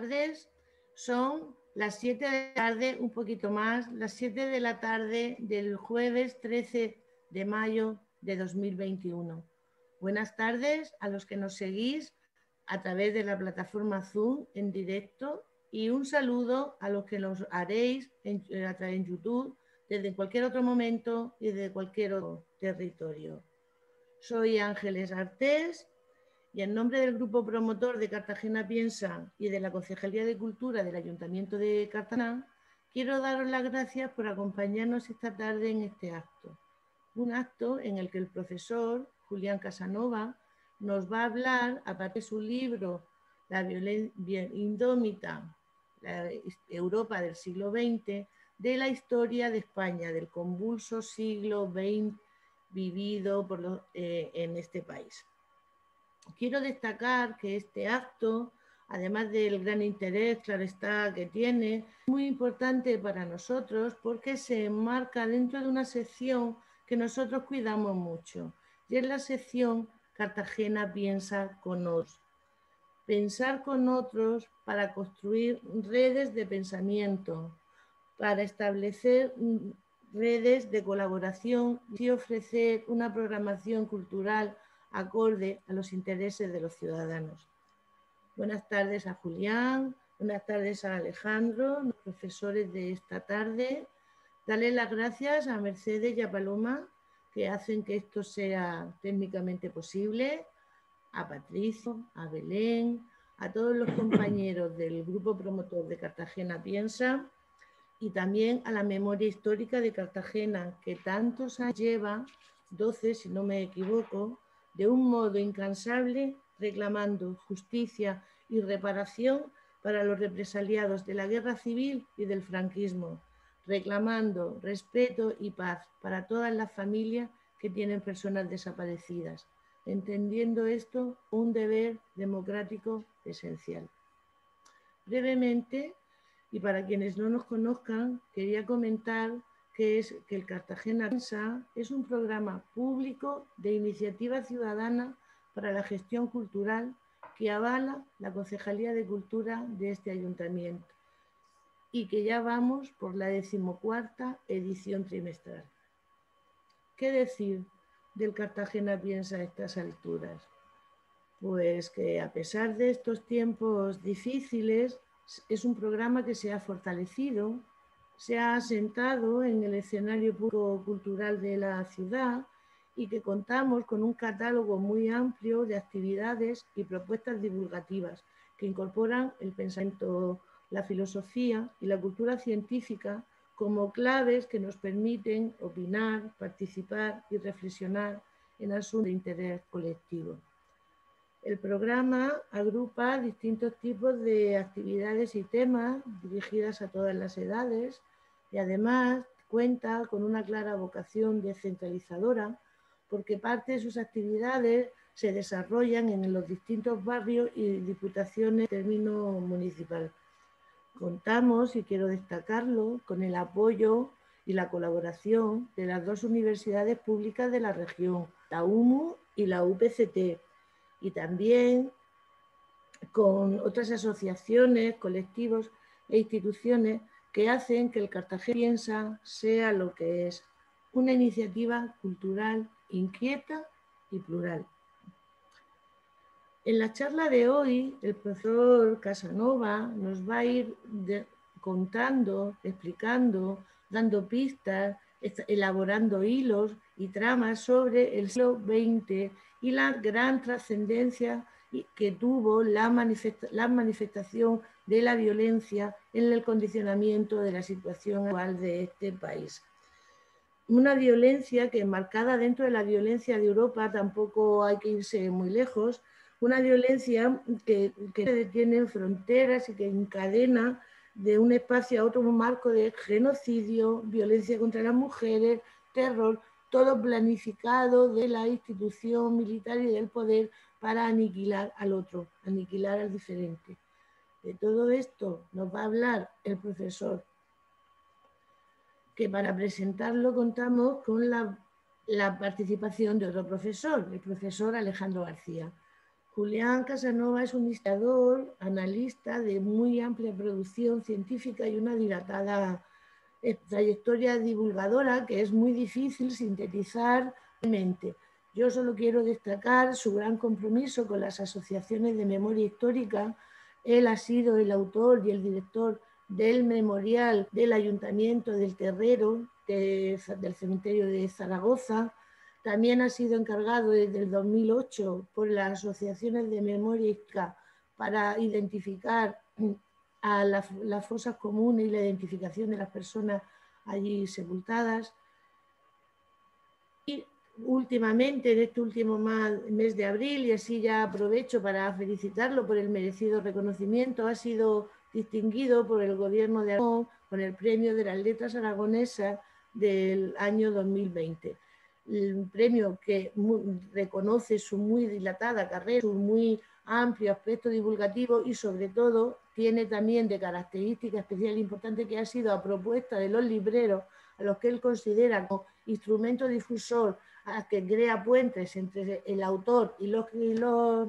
tardes son las 7 de la tarde, un poquito más, las 7 de la tarde del jueves 13 de mayo de 2021. Buenas tardes a los que nos seguís a través de la plataforma Zoom en directo y un saludo a los que nos haréis en, a través de YouTube desde cualquier otro momento y desde cualquier otro territorio. Soy Ángeles Artés y en nombre del grupo promotor de Cartagena Piensa y de la Concejalía de Cultura del Ayuntamiento de Cartagena, quiero daros las gracias por acompañarnos esta tarde en este acto. Un acto en el que el profesor Julián Casanova nos va a hablar, aparte de su libro La violencia indómita, Europa del siglo XX, de la historia de España, del convulso siglo XX vivido eh, en este país. Quiero destacar que este acto, además del gran interés, claro está, que tiene, es muy importante para nosotros porque se enmarca dentro de una sección que nosotros cuidamos mucho, y es la sección Cartagena piensa con otros. Pensar con otros para construir redes de pensamiento, para establecer redes de colaboración y ofrecer una programación cultural acorde a los intereses de los ciudadanos. Buenas tardes a Julián, buenas tardes a Alejandro, los profesores de esta tarde. Dale las gracias a Mercedes y a Paloma que hacen que esto sea técnicamente posible, a Patricio, a Belén, a todos los compañeros del grupo promotor de Cartagena Piensa y también a la memoria histórica de Cartagena, que tantos años lleva, 12 si no me equivoco, de un modo incansable reclamando justicia y reparación para los represaliados de la guerra civil y del franquismo, reclamando respeto y paz para todas las familias que tienen personas desaparecidas, entendiendo esto un deber democrático esencial. Brevemente, y para quienes no nos conozcan, quería comentar que es que el Cartagena Piensa es un programa público de iniciativa ciudadana para la gestión cultural que avala la Concejalía de Cultura de este ayuntamiento y que ya vamos por la decimocuarta edición trimestral. ¿Qué decir del Cartagena Piensa a estas alturas? Pues que a pesar de estos tiempos difíciles, es un programa que se ha fortalecido, se ha asentado en el escenario público cultural de la ciudad y que contamos con un catálogo muy amplio de actividades y propuestas divulgativas que incorporan el pensamiento, la filosofía y la cultura científica como claves que nos permiten opinar, participar y reflexionar en asuntos de interés colectivo. El programa agrupa distintos tipos de actividades y temas dirigidas a todas las edades y además cuenta con una clara vocación descentralizadora porque parte de sus actividades se desarrollan en los distintos barrios y diputaciones de término municipal. Contamos, y quiero destacarlo, con el apoyo y la colaboración de las dos universidades públicas de la región, la UMU y la UPCT, y también con otras asociaciones, colectivos e instituciones que hacen que el Cartagena Piensa sea lo que es, una iniciativa cultural inquieta y plural. En la charla de hoy, el profesor Casanova nos va a ir contando, explicando, dando pistas, elaborando hilos y tramas sobre el siglo XX y la gran trascendencia que tuvo la, la manifestación de la violencia en el condicionamiento de la situación actual de este país. Una violencia que marcada dentro de la violencia de Europa, tampoco hay que irse muy lejos, una violencia que, que detiene fronteras y que encadena de un espacio a otro un marco de genocidio, violencia contra las mujeres, terror, todo planificado de la institución militar y del poder para aniquilar al otro, aniquilar al diferente. De todo esto nos va a hablar el profesor, que para presentarlo contamos con la, participación de otro profesor, el profesor Alejandro García. Julián Casanova es un historiador, analista de muy amplia producción científica y una dilatada eh, trayectoria divulgadora que es muy difícil sintetizar mente. Yo solo quiero destacar su gran compromiso con las asociaciones de memoria histórica. Él ha sido el autor y el director del memorial del Ayuntamiento del Terrero, del cementerio de Zaragoza. También ha sido encargado desde el 2008 por las asociaciones de memoria histórica para identificar a las fosas comunes y la identificación de las personas allí sepultadas. Y últimamente, en este último mes de abril, y así ya aprovecho para felicitarlo por el merecido reconocimiento, ha sido distinguido por el Gobierno de Aragón con el Premio de las Letras Aragonesas del año 2020. El premio que reconoce su muy dilatada carrera, su muy amplio aspecto divulgativo y sobre todo tiene también de característica especial e importante que ha sido a propuesta de los libreros, a los que él considera como instrumento difusor, a que crea puentes entre el autor y los, los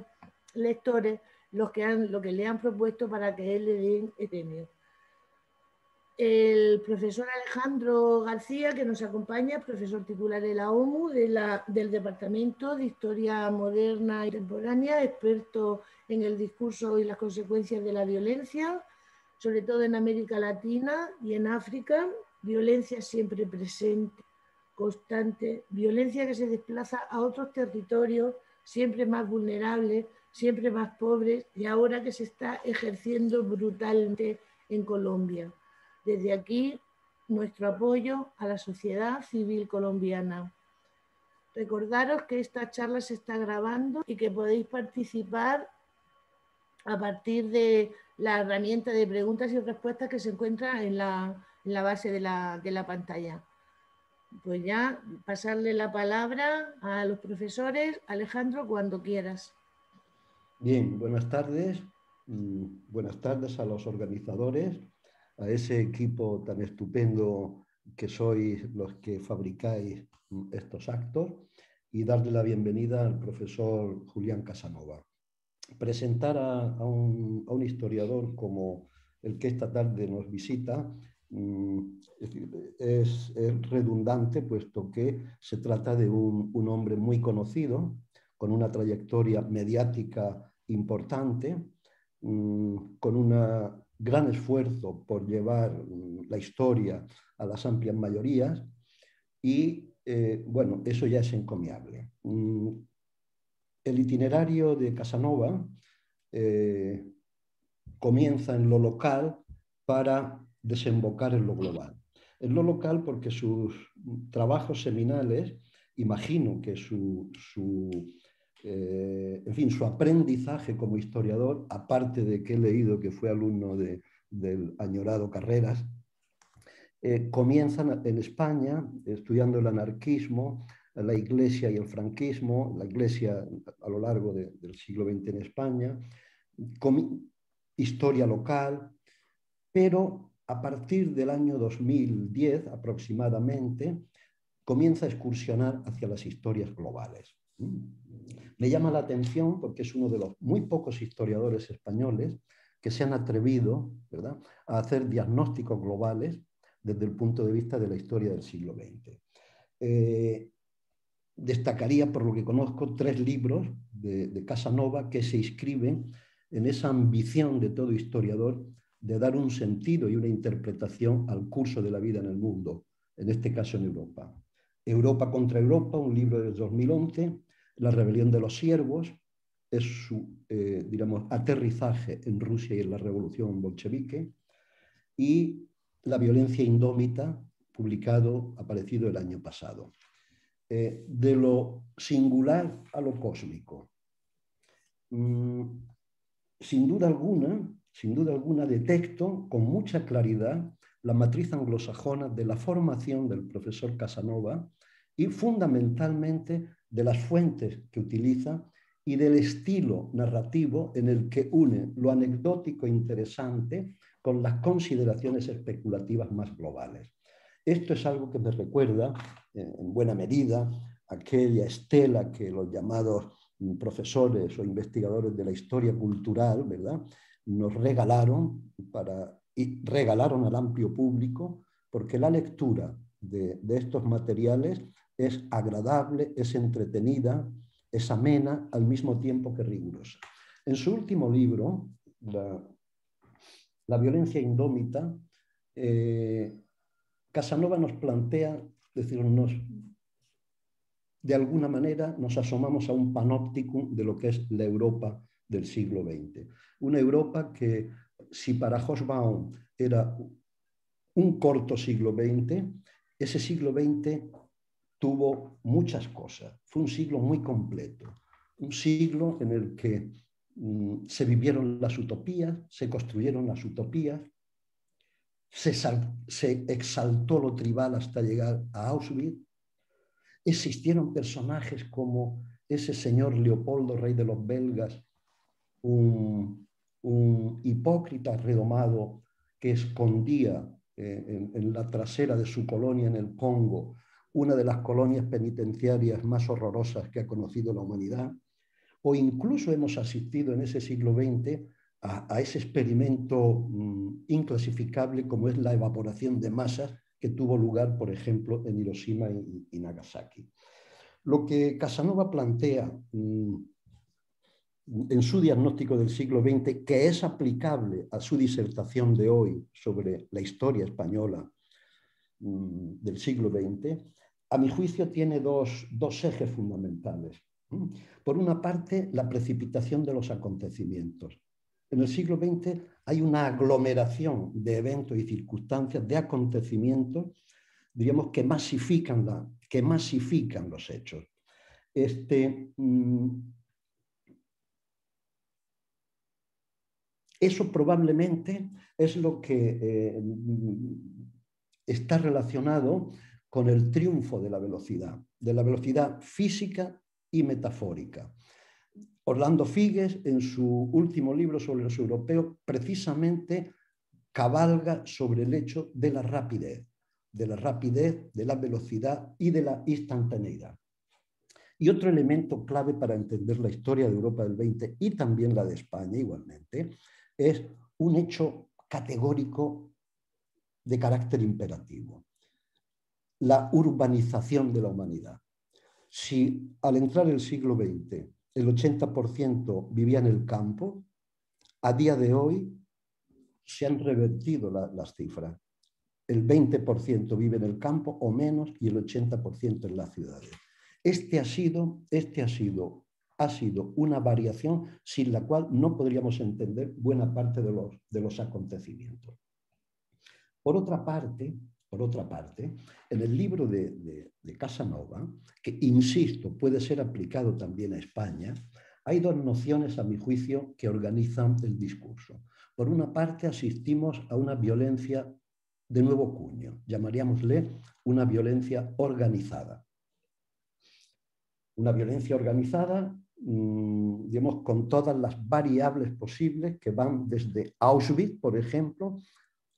lectores, los que han, lo que le han propuesto para que él le den el el profesor Alejandro García, que nos acompaña, profesor titular de la OMU, del Departamento de Historia Moderna y Contemporánea, experto en el discurso y las consecuencias de la violencia, sobre todo en América Latina y en África, violencia siempre presente, constante, violencia que se desplaza a otros territorios siempre más vulnerables, siempre más pobres y ahora que se está ejerciendo brutalmente en Colombia desde aquí, nuestro apoyo a la sociedad civil colombiana. Recordaros que esta charla se está grabando y que podéis participar a partir de la herramienta de preguntas y respuestas que se encuentra en la, base de la pantalla. Pues ya, pasarle la palabra a los profesores. Alejandro, cuando quieras. Bien, buenas tardes. Mm, buenas tardes a los organizadores a ese equipo tan estupendo que sois los que fabricáis estos actos y darle la bienvenida al profesor Julián Casanova. Presentar a, un, historiador como el que esta tarde nos visita mm, es, redundante, puesto que se trata de un hombre muy conocido, con una trayectoria mediática importante, mm, con una gran esfuerzo por llevar mm, la historia a las amplias mayorías y, eh, bueno, eso ya es encomiable. Mm, el itinerario de Casanova eh, comienza en lo local para desembocar en lo global. En lo local porque sus trabajos seminales, imagino que su eh, en fin, su aprendizaje como historiador, aparte de que he leído que fue alumno del añorado Carreras, eh, comienza en España estudiando el anarquismo, la iglesia y el franquismo, la iglesia a lo largo del siglo XX en España, historia local, pero a partir del año 2010 aproximadamente comienza a excursionar hacia las historias globales. Me llama la atención porque es uno de los muy pocos historiadores españoles que se han atrevido ¿verdad? a hacer diagnósticos globales desde el punto de vista de la historia del siglo XX. Eh, destacaría, por lo que conozco, tres libros de, Casanova que se inscriben en esa ambición de todo historiador de dar un sentido y una interpretación al curso de la vida en el mundo, en este caso en Europa. Europa contra Europa, un libro de 2011, la rebelión de los siervos es su, eh, digamos, aterrizaje en Rusia y en la revolución bolchevique. Y La violencia indómita, publicado, aparecido el año pasado. Eh, de lo singular a lo cósmico. Mm, sin duda alguna, sin duda alguna, detecto con mucha claridad la matriz anglosajona de la formación del profesor Casanova y fundamentalmente de las fuentes que utiliza y del estilo narrativo en el que une lo anecdótico e interesante con las consideraciones especulativas más globales. Esto es algo que me recuerda, eh, en buena medida, aquella estela que los llamados mm, profesores o investigadores de la historia cultural, ¿verdad?, nos regalaron para, y regalaron al amplio público, porque la lectura de estos materiales es agradable, es entretenida, es amena al mismo tiempo que rigurosa. En su último libro, La, violencia indómita, eh, Casanova nos plantea, decirnos, de alguna manera nos asomamos a un panóptico de lo que es la Europa del siglo XX. Una Europa que, si para Hobsbawm era un corto siglo XX, ese siglo XX tuvo muchas cosas. Fue un siglo muy completo, un siglo en el que mm, se vivieron las utopías, se construyeron las utopías, se, exaltó lo tribal hasta llegar a Auschwitz, existieron personajes como ese señor Leopoldo, rey de los belgas, un, hipócrita redomado que escondía eh, en la trasera de su colonia en el Congo una de las colonias penitenciarias más horrorosas que ha conocido la humanidad, o incluso hemos asistido en ese siglo XX a, ese experimento mm, inclasificable como es la evaporación de masas que tuvo lugar, por ejemplo, en Hiroshima y, Nagasaki. Lo que Casanova plantea mm, en su diagnóstico del siglo XX, que es aplicable a su disertación de hoy sobre la historia española mm, del siglo XX, a mi juicio, tiene dos, ejes fundamentales. ¿Mm? Por una parte, la precipitación de los acontecimientos. En el siglo XX hay una aglomeración de eventos y circunstancias, de acontecimientos, diríamos, que masifican, que masifican los hechos. Este, mm, eso probablemente es lo que eh, mm, está relacionado con el triunfo de la velocidad, de la velocidad física y metafórica. Orlando Figues, en su último libro sobre los europeos, precisamente cabalga sobre el hecho de la rapidez, de la rapidez, de la velocidad y de la instantaneidad. Y otro elemento clave para entender la historia de Europa del 20 y también la de España igualmente, es un hecho categórico de carácter imperativo la urbanización de la humanidad. Si al entrar el siglo XX el 80% vivía en el campo, a día de hoy se han revertido las cifras. El 20% vive en el campo o menos y el 80% en las ciudades. Este ha sido, este ha sido, ha sido una variación sin la cual no podríamos entender buena parte de los, de los acontecimientos. Por otra parte, por otra parte, en el libro de, Casanova, que insisto, puede ser aplicado también a España, hay dos nociones, a mi juicio, que organizan el discurso. Por una parte, asistimos a una violencia de nuevo cuño, llamaríamosle una violencia organizada. Una violencia organizada, mm, digamos, con todas las variables posibles que van desde Auschwitz, por ejemplo,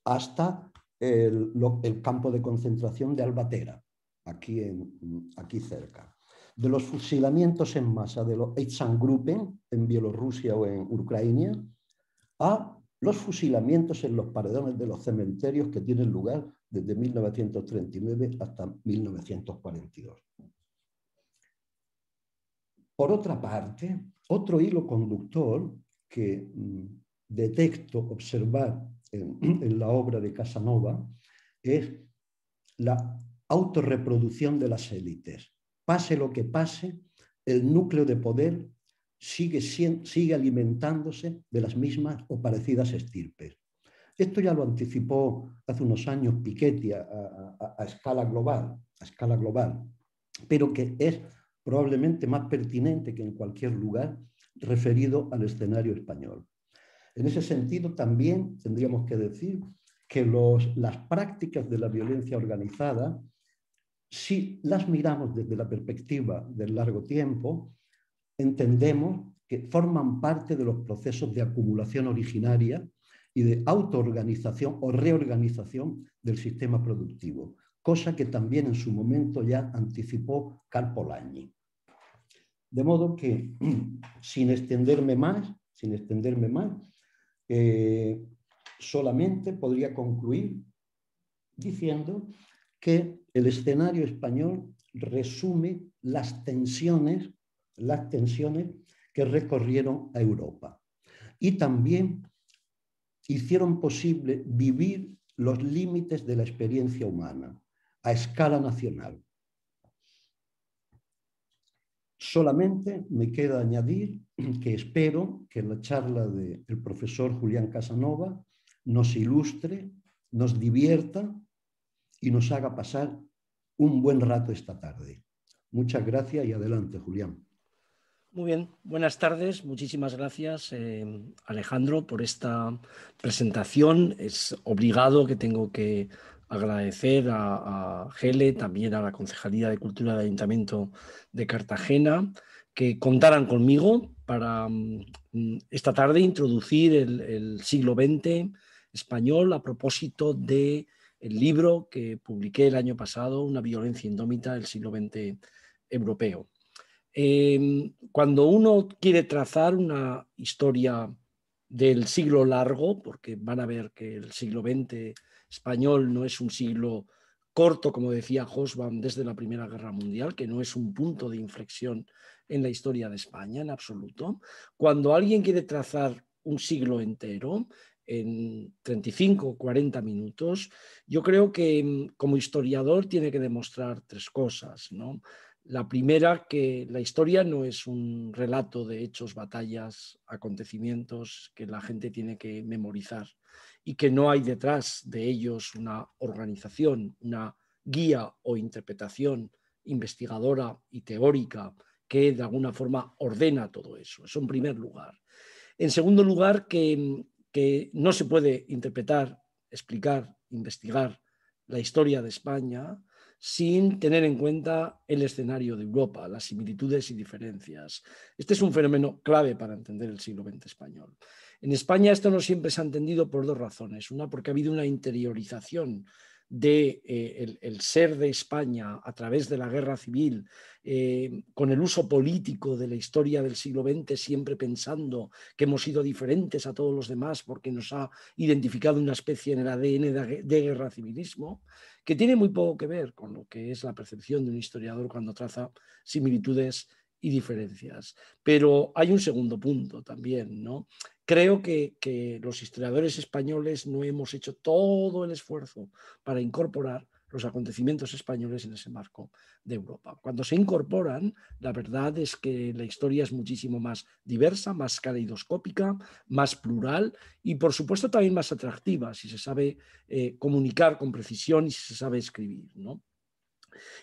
hasta el, campo de concentración de Albatera, aquí, en, aquí cerca. De los fusilamientos en masa de los Eichsangruppen en Bielorrusia o en Ucrania, a los fusilamientos en los paredones de los cementerios que tienen lugar desde 1939 hasta 1942. Por otra parte, otro hilo conductor que mm, detecto observar en, la obra de Casanova, es la autorreproducción de las élites. Pase lo que pase, el núcleo de poder sigue, sigue alimentándose de las mismas o parecidas estirpes. Esto ya lo anticipó hace unos años Piketty a, escala global, a escala global, pero que es probablemente más pertinente que en cualquier lugar referido al escenario español. En ese sentido, también tendríamos que decir que las prácticas de la violencia organizada, si las miramos desde la perspectiva del largo tiempo, entendemos que forman parte de los procesos de acumulación originaria y de autoorganización o reorganización del sistema productivo, cosa que también en su momento ya anticipó Karl Polanyi. De modo que, sin extenderme más, sin extenderme más, eh, solamente podría concluir diciendo que el escenario español resume las tensiones, las tensiones que recorrieron a Europa y también hicieron posible vivir los límites de la experiencia humana a escala nacional. Solamente me queda añadir que espero que la charla del profesor Julián Casanova nos ilustre, nos divierta y nos haga pasar un buen rato esta tarde. Muchas gracias y adelante, Julián. Muy bien, buenas tardes. Muchísimas gracias, eh, Alejandro, por esta presentación. Es obligado que tengo que agradecer a, a Gele, también a la Concejalía de Cultura del Ayuntamiento de Cartagena que contaran conmigo para mm, mm, esta tarde introducir el, siglo XX español a propósito del el libro que publiqué el año pasado, Una violencia indómita del siglo XX europeo. Em, cuando uno quiere trazar una historia del siglo largo, porque van a ver que el siglo XX español no es un siglo corto, como decía Hosbaum, desde la Primera Guerra Mundial, que no es un punto de inflexión en la historia de España en absoluto. Cuando alguien quiere trazar un siglo entero, en 35 o 40 minutos, yo creo que mm, como historiador tiene que demostrar tres cosas. ¿no? La primera, que la historia no es un relato de hechos, batallas, acontecimientos que la gente tiene que memorizar y que no hay detrás de ellos una organización, una guía o interpretación investigadora y teórica que de alguna forma ordena todo eso. es un primer lugar. En segundo lugar, que, que no se puede interpretar, explicar, investigar la historia de España sin tener en cuenta el escenario de Europa, las similitudes y diferencias. Este es un fenómeno clave para entender el siglo XX español. En España esto no siempre se ha entendido por dos razones. Una, porque ha habido una interiorización de, eh, el, ser de España a través de la guerra civil, eh, con el uso político de la historia del siglo XX, siempre pensando que hemos sido diferentes a todos los demás porque nos ha identificado una especie en el ADN de, de guerra civilismo, que tiene muy poco que ver con lo que es la percepción de un historiador cuando traza similitudes y diferencias. Pero hay un segundo punto también, ¿no? creo que, los historiadores españoles no hemos hecho todo el esfuerzo para incorporar los acontecimientos españoles en ese marco de Europa. Cuando se incorporan, la verdad es que la historia es muchísimo más diversa, más caleidoscópica, más plural y, por supuesto, también más atractiva si se sabe eh, comunicar con precisión y si se sabe escribir.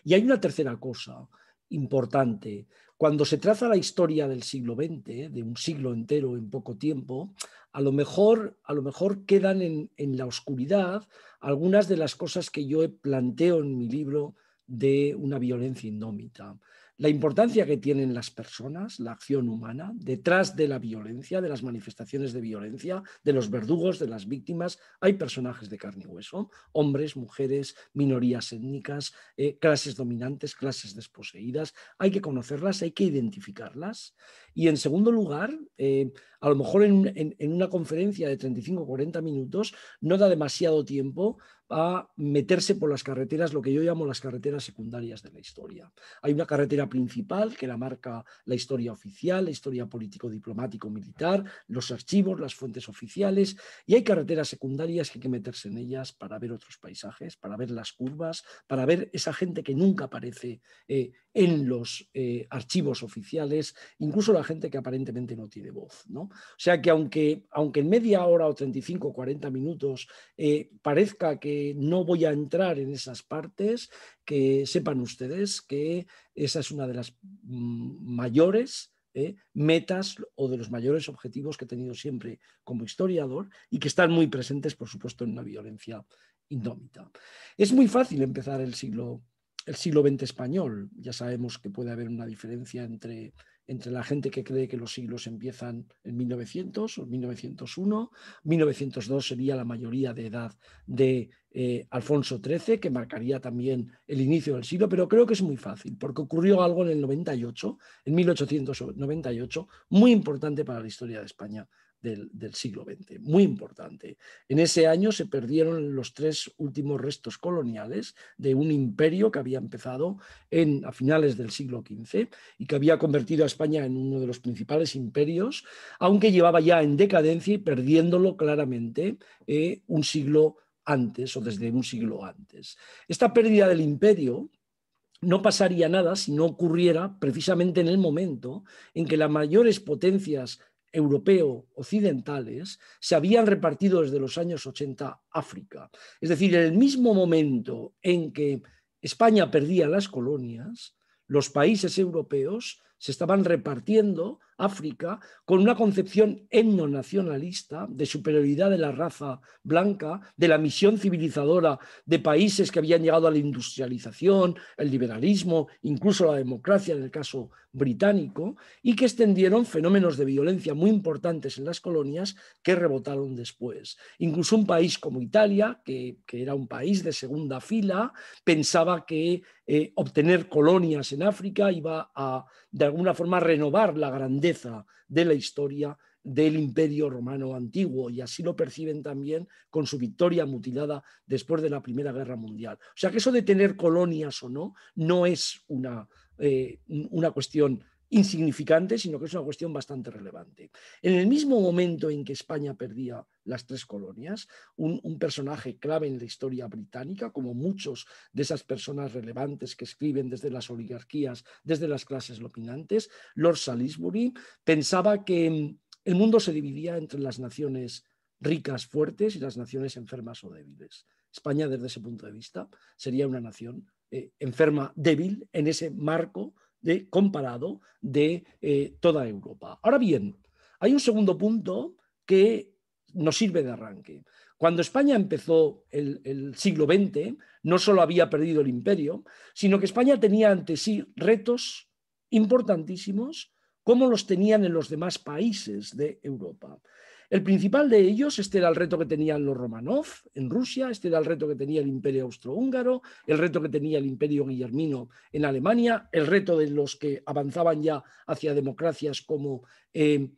Y hay una tercera cosa importante. Cuando se traza la historia del siglo XX, ¿eh? de un siglo entero en poco tiempo, a lo mejor, quedan en, en la oscuridad algunas de las cosas que yo planteo en mi libro de una violencia indómita la importancia que tienen las personas, la acción humana, detrás de la violencia, de las manifestaciones de violencia, de los verdugos, de las víctimas, hay personajes de carne y hueso, hombres, mujeres, minorías étnicas, eh, clases dominantes, clases desposeídas, hay que conocerlas, hay que identificarlas. Y en segundo lugar, eh, a lo mejor en, en una conferencia de 35 o 40 minutos no da demasiado tiempo a meterse por las carreteras, lo que yo llamo las carreteras secundarias de la historia. Hay una carretera principal que la marca la historia oficial, la historia político-diplomático-militar, los archivos, las fuentes oficiales, y hay carreteras secundarias que hay que meterse en ellas para ver otros paisajes, para ver las curvas, para ver esa gente que nunca aparece eh, en los eh, archivos oficiales, incluso la gente que aparentemente no tiene voz. O sea que aunque, aunque en media hora o 35 o 40 minutos eh, parezca que no voy a entrar en esas partes, que sepan ustedes que esa es una de las mm, mayores ¿eh? metas o de los mayores objetivos que he tenido siempre como historiador y que están muy presentes, por supuesto, en una violencia indómita. Es muy fácil empezar el siglo, el siglo XX español. Ya sabemos que puede haber una diferencia entre entre la gente que cree que los siglos empiezan en 1900 o 1901. 1902 sería la mayoría de edad de eh, Alfonso XIII, que marcaría también el inicio del siglo, pero creo que es muy fácil, porque ocurrió algo en el 98, en 1898, muy importante para la historia de España, del, siglo XX, muy importante. En ese año se perdieron los tres últimos restos coloniales de un imperio que había empezado en, a finales del siglo XV y que había convertido a España en uno de los principales imperios, aunque llevaba ya en decadencia y perdiéndolo claramente eh, un siglo antes o desde un siglo antes. Esta pérdida del imperio no pasaría nada si no ocurriera precisamente en el momento en que las mayores potencias europeo occidentales se habían repartido desde los años 80 África. Es decir, en el mismo momento en que España perdía las colonias, los países europeos se estaban repartiendo África con una concepción etnonacionalista de superioridad de la raza blanca, de la misión civilizadora de países que habían llegado a la industrialización, el liberalismo, incluso la democracia en el caso británico, y que extendieron fenómenos de violencia muy importantes en las colonias que rebotaron después. Incluso un país como Italia, que, era un país de segunda fila, pensaba que eh, obtener colonias en África iba a dar alguna forma renovar la grandeza de la historia del imperio romano antiguo y así lo perciben también con su victoria mutilada después de la Primera Guerra Mundial. O sea que eso de tener colonias o no no es una, eh, una cuestión insignificante, sino que es una cuestión bastante relevante. En el mismo momento en que España perdía las tres colonias, un, personaje clave en la historia británica, como muchos de esas personas relevantes que escriben desde las oligarquías, desde las clases lopinantes, Lord Salisbury pensaba que mm, el mundo se dividía entre las naciones ricas, fuertes y las naciones enfermas o débiles. España, desde ese punto de vista, sería una nación eh, enferma, débil, en ese marco de, comparado de eh, toda Europa. Ahora bien, hay un segundo punto que nos sirve de arranque. Cuando España empezó el, el, siglo XX, no solo había perdido el imperio, sino que España tenía ante sí retos importantísimos como los tenían en los demás países de Europa. El principal de ellos, este era el reto que tenían los Romanov en Rusia, este era el reto que tenía el imperio austrohúngaro, el reto que tenía el imperio guillermino en Alemania, el reto de los que avanzaban ya hacia democracias como eh,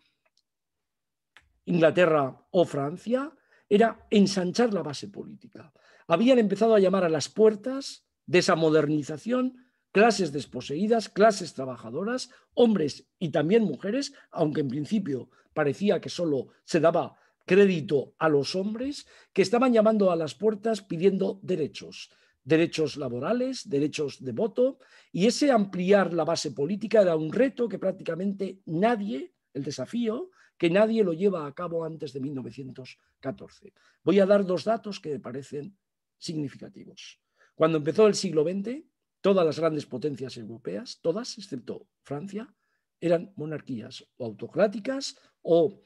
Inglaterra o Francia, era ensanchar la base política. Habían empezado a llamar a las puertas de esa modernización clases desposeídas, clases trabajadoras, hombres y también mujeres, aunque en principio parecía que solo se daba crédito a los hombres, que estaban llamando a las puertas pidiendo derechos, derechos laborales, derechos de voto, y ese ampliar la base política era un reto que prácticamente nadie, el desafío, que nadie lo lleva a cabo antes de 1914. Voy a dar dos datos que me parecen significativos. Cuando empezó el siglo XX, Todas las grandes potencias europeas, todas excepto Francia, eran monarquías o autocráticas o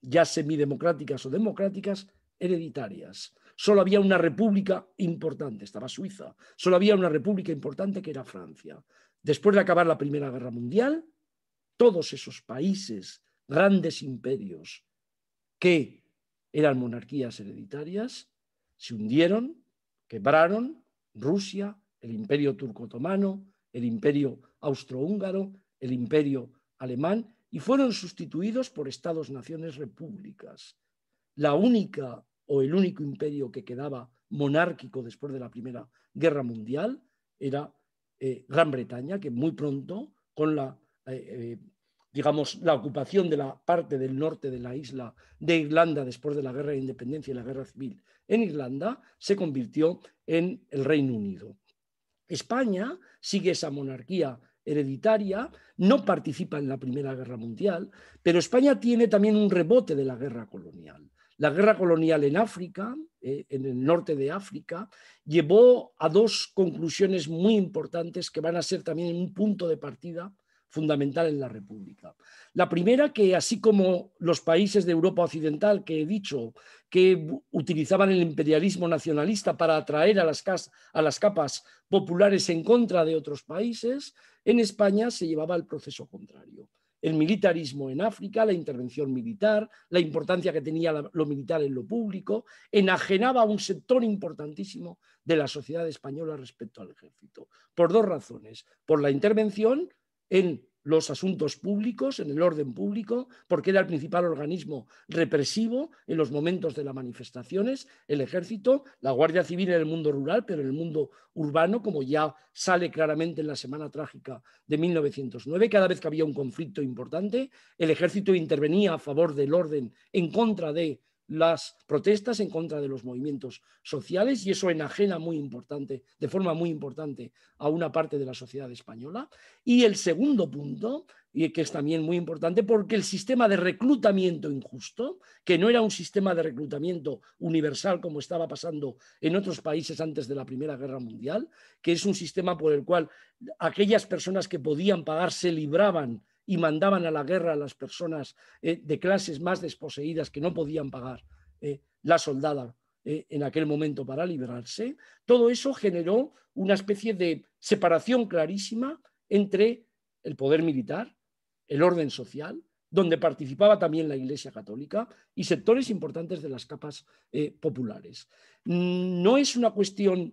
ya semidemocráticas o democráticas hereditarias. Solo había una república importante, estaba Suiza, solo había una república importante que era Francia. Después de acabar la Primera Guerra Mundial, todos esos países, grandes imperios que eran monarquías hereditarias, se hundieron, quebraron, Rusia, el imperio turco-otomano, el imperio austrohúngaro, el imperio alemán, y fueron sustituidos por estados-naciones repúblicas. La única o el único imperio que quedaba monárquico después de la Primera Guerra Mundial era eh, Gran Bretaña, que muy pronto, con la, eh, eh, digamos, la ocupación de la parte del norte de la isla de Irlanda después de la Guerra de Independencia y la Guerra Civil en Irlanda, se convirtió en el Reino Unido. España sigue esa monarquía hereditaria, no participa en la Primera Guerra Mundial, pero España tiene también un rebote de la guerra colonial. La guerra colonial en África, eh, en el norte de África, llevó a dos conclusiones muy importantes que van a ser también un punto de partida fundamental en la República. La primera, que así como los países de Europa Occidental que he dicho, que utilizaban el imperialismo nacionalista para atraer a las, capas populares en contra de otros países, en España se llevaba el proceso contrario el militarismo en África, la intervención militar, la importancia que tenía lo militar en lo público, enajenaba a un sector importantísimo de la sociedad española respecto al ejército. Por dos razones. Por la intervención, en los asuntos públicos, en el orden público, porque era el principal organismo represivo en los momentos de las manifestaciones, el ejército, la Guardia Civil en el mundo rural, pero en el mundo urbano, como ya sale claramente en la Semana Trágica de 1909, cada vez que había un conflicto importante, el ejército intervenía a favor del orden en contra de las protestas en contra de los movimientos sociales y eso enajena muy importante, de forma muy importante a una parte de la sociedad española. Y el segundo punto, y que es también muy importante, porque el sistema de reclutamiento injusto, que no era un sistema de reclutamiento universal como estaba pasando en otros países antes de la Primera Guerra Mundial, que es un sistema por el cual aquellas personas que podían pagar se libraban y mandaban a la guerra a las personas eh, de clases más desposeídas que no podían pagar eh, la soldada eh, en aquel momento para liberarse, todo eso generó una especie de separación clarísima entre el poder militar, el orden social, donde participaba también la Iglesia Católica y sectores importantes de las capas populares. Mm, no es una cuestión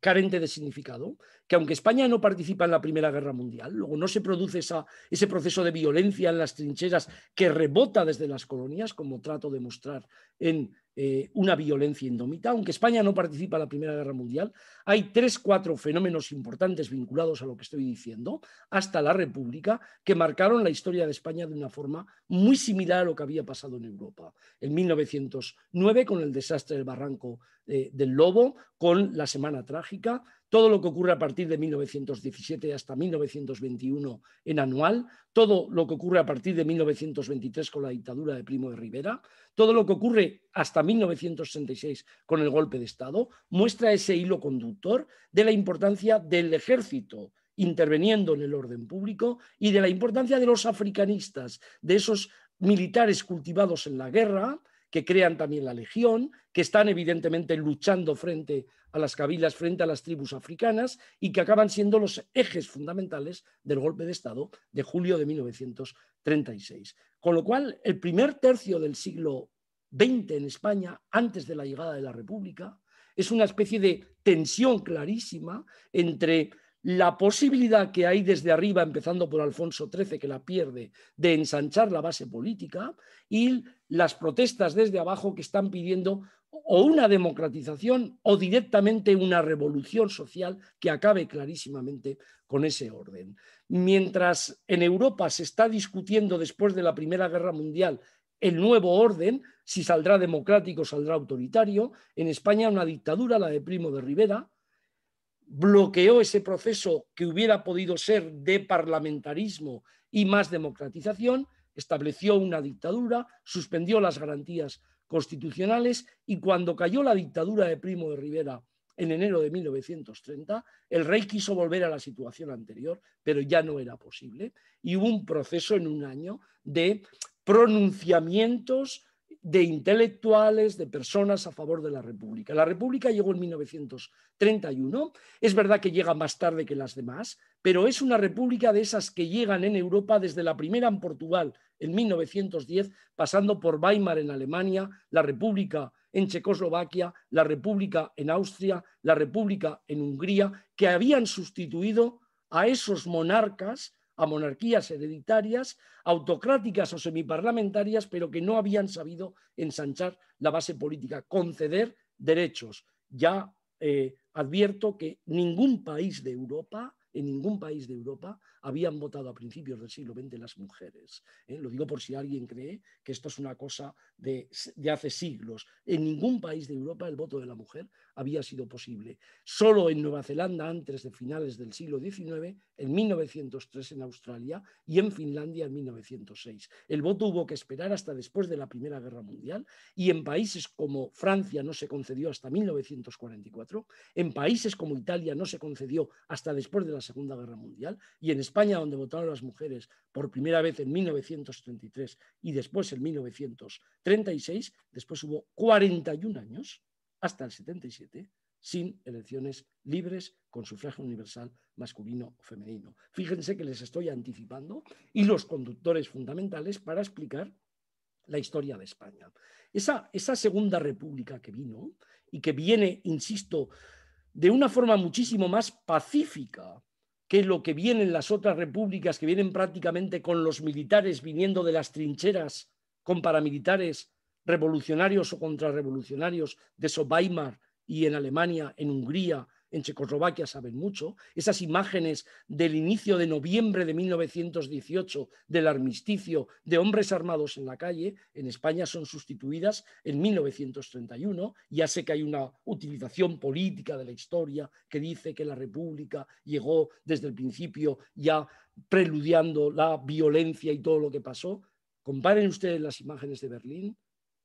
carente de significado, que aunque España no participa en la Primera Guerra Mundial, luego no se produce ese proceso de violencia en las trincheras que rebota desde las colonias, como trato de mostrar en eh, una violencia indómita. Aunque España no participa en la Primera Guerra Mundial, hay tres, cuatro fenómenos importantes vinculados a lo que estoy diciendo, hasta la República, que marcaron la historia de España de una forma muy similar a lo que había pasado en Europa. En 1909, con el desastre del barranco eh, del Lobo, con la Semana Trágica, todo lo que ocurre a partir de 1917 hasta 1921 en anual, todo lo que ocurre a partir de 1923 con la dictadura de Primo de Rivera, todo lo que ocurre hasta 1966 con el golpe de Estado, muestra ese hilo conductor de la importancia del ejército interviniendo en el orden público y de la importancia de los africanistas, de esos militares cultivados en la guerra, que crean también la Legión, que están evidentemente luchando frente a las cabilas, frente a las tribus africanas y que acaban siendo los ejes fundamentales del golpe de Estado de julio de 1936. Con lo cual, el primer tercio del siglo XX en España, antes de la llegada de la República, es una especie de tensión clarísima entre la posibilidad que hay desde arriba, empezando por Alfonso XIII, que la pierde, de ensanchar la base política y las protestas desde abajo que están pidiendo o una democratización o directamente una revolución social que acabe clarísimamente con ese orden. Mientras en Europa se está discutiendo después de la Primera Guerra Mundial el nuevo orden, si saldrá democrático, o saldrá autoritario, en España una dictadura, la de Primo de Rivera, bloqueó ese proceso que hubiera podido ser de parlamentarismo y más democratización, estableció una dictadura, suspendió las garantías constitucionales y cuando cayó la dictadura de Primo de Rivera en enero de 1930, el rey quiso volver a la situación anterior, pero ya no era posible. Y hubo un proceso en un año de pronunciamientos de intelectuales, de personas a favor de la República. La República llegó en 1931, es verdad que llega más tarde que las demás, pero es una República de esas que llegan en Europa desde la primera en Portugal en 1910, pasando por Weimar en Alemania, la República en Checoslovaquia, la República en Austria, la República en Hungría, que habían sustituido a esos monarcas a monarquías hereditarias, autocráticas o semiparlamentarias, pero que no habían sabido ensanchar la base política, conceder derechos. Ya eh, advierto que ningún país de Europa en ningún país de Europa habían votado a principios del siglo XX las mujeres. ¿eh? Lo digo por si alguien cree que esto es una cosa de, de hace siglos. En ningún país de Europa el voto de la mujer había sido posible. Solo en Nueva Zelanda, antes de finales del siglo XIX, en 1903 en Australia y en Finlandia en 1906. El voto hubo que esperar hasta después de la Primera Guerra Mundial y en países como Francia no se concedió hasta 1944, en países como Italia no se concedió hasta después de la Segunda Guerra Mundial, y en España, donde votaron las mujeres por primera vez en 1933 y después en 1936, después hubo 41 años, hasta el 77, sin elecciones libres con sufragio universal masculino o femenino. Fíjense que les estoy anticipando y los conductores fundamentales para explicar la historia de España. Esa, Segunda República que vino y que viene, insisto, de una forma muchísimo más pacífica que lo que vienen las otras repúblicas, que vienen prácticamente con los militares viniendo de las trincheras, con paramilitares revolucionarios o contrarrevolucionarios de Weimar y en Alemania, en Hungría, en Checoslovaquia saben mucho, esas imágenes del inicio de noviembre de 1918 del armisticio de hombres armados en la calle, en España son sustituidas en 1931. Ya sé que hay una utilización política de la historia que dice que la República llegó desde el principio ya preludiando la violencia y todo lo que pasó. Comparen ustedes las imágenes de Berlín,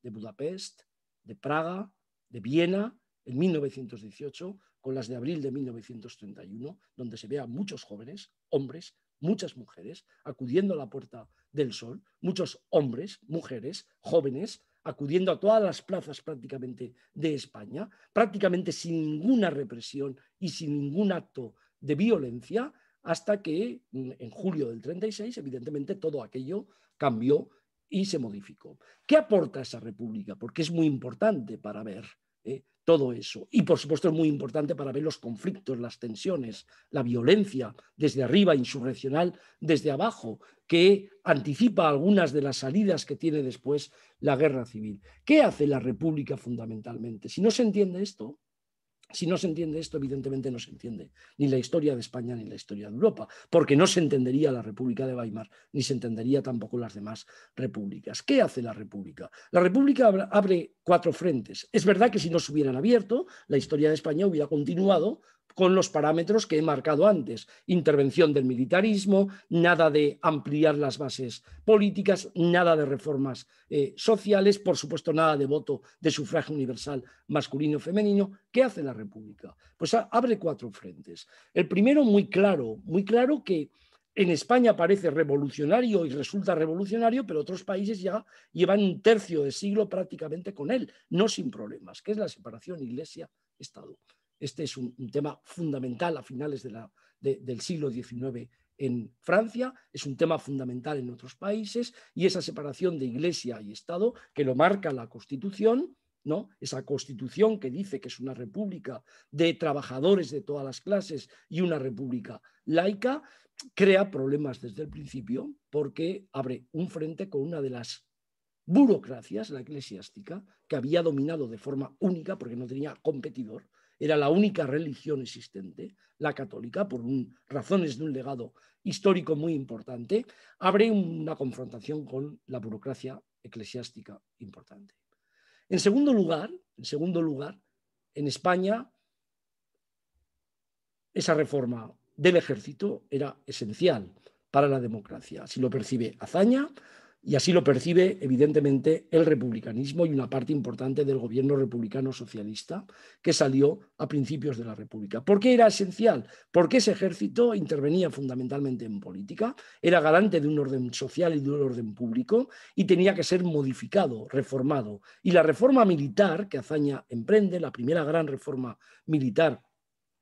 de Budapest, de Praga, de Viena en 1918 con las de abril de 1931, donde se ve a muchos jóvenes, hombres, muchas mujeres, acudiendo a la Puerta del Sol, muchos hombres, mujeres, jóvenes, acudiendo a todas las plazas prácticamente de España, prácticamente sin ninguna represión y sin ningún acto de violencia, hasta que mm, en julio del 36, evidentemente, todo aquello cambió y se modificó. ¿Qué aporta esa república? Porque es muy importante para ver ¿eh? todo eso. Y por supuesto es muy importante para ver los conflictos, las tensiones, la violencia desde arriba, insurreccional desde abajo, que anticipa algunas de las salidas que tiene después la guerra civil. ¿Qué hace la República fundamentalmente? Si no se entiende esto, si no se entiende esto, evidentemente no se entiende ni la historia de España ni la historia de Europa, porque no se entendería la República de Weimar ni se entendería tampoco las demás repúblicas. ¿Qué hace la República? La República abre cuatro frentes. Es verdad que si no se hubieran abierto, la historia de España hubiera continuado con los parámetros que he marcado antes. Intervención del militarismo, nada de ampliar las bases políticas, nada de reformas eh, sociales, por supuesto nada de voto de sufragio universal masculino-femenino. ¿Qué hace la República? Pues abre cuatro frentes. El primero muy claro, muy claro que en España parece revolucionario y resulta revolucionario, pero otros países ya llevan un tercio de siglo prácticamente con él, no sin problemas, que es la separación iglesia-estado. Este es un, tema fundamental a finales del siglo XIX en Francia, es un tema fundamental en otros países y esa separación de Iglesia y Estado que lo marca la Constitución, ¿no? Esa Constitución que dice que es una república de trabajadores de todas las clases y una república laica, crea problemas desde el principio porque abre un frente con una de las burocracias, la eclesiástica, que había dominado de forma única porque no tenía competidor era la única religión existente, la católica, por razones de un legado histórico muy importante, abre una confrontación con la burocracia eclesiástica importante. En segundo lugar, en segundo lugar, en España esa reforma del ejército era esencial para la democracia. Si lo percibe Azaña, y así lo percibe, evidentemente, el republicanismo y una parte importante del gobierno republicano socialista que salió a principios de la República. ¿Por qué era esencial? Porque ese ejército intervenía fundamentalmente en política, era garante de un orden social y de un orden público y tenía que ser modificado, reformado. Y la reforma militar que Azaña emprende, la primera gran reforma militar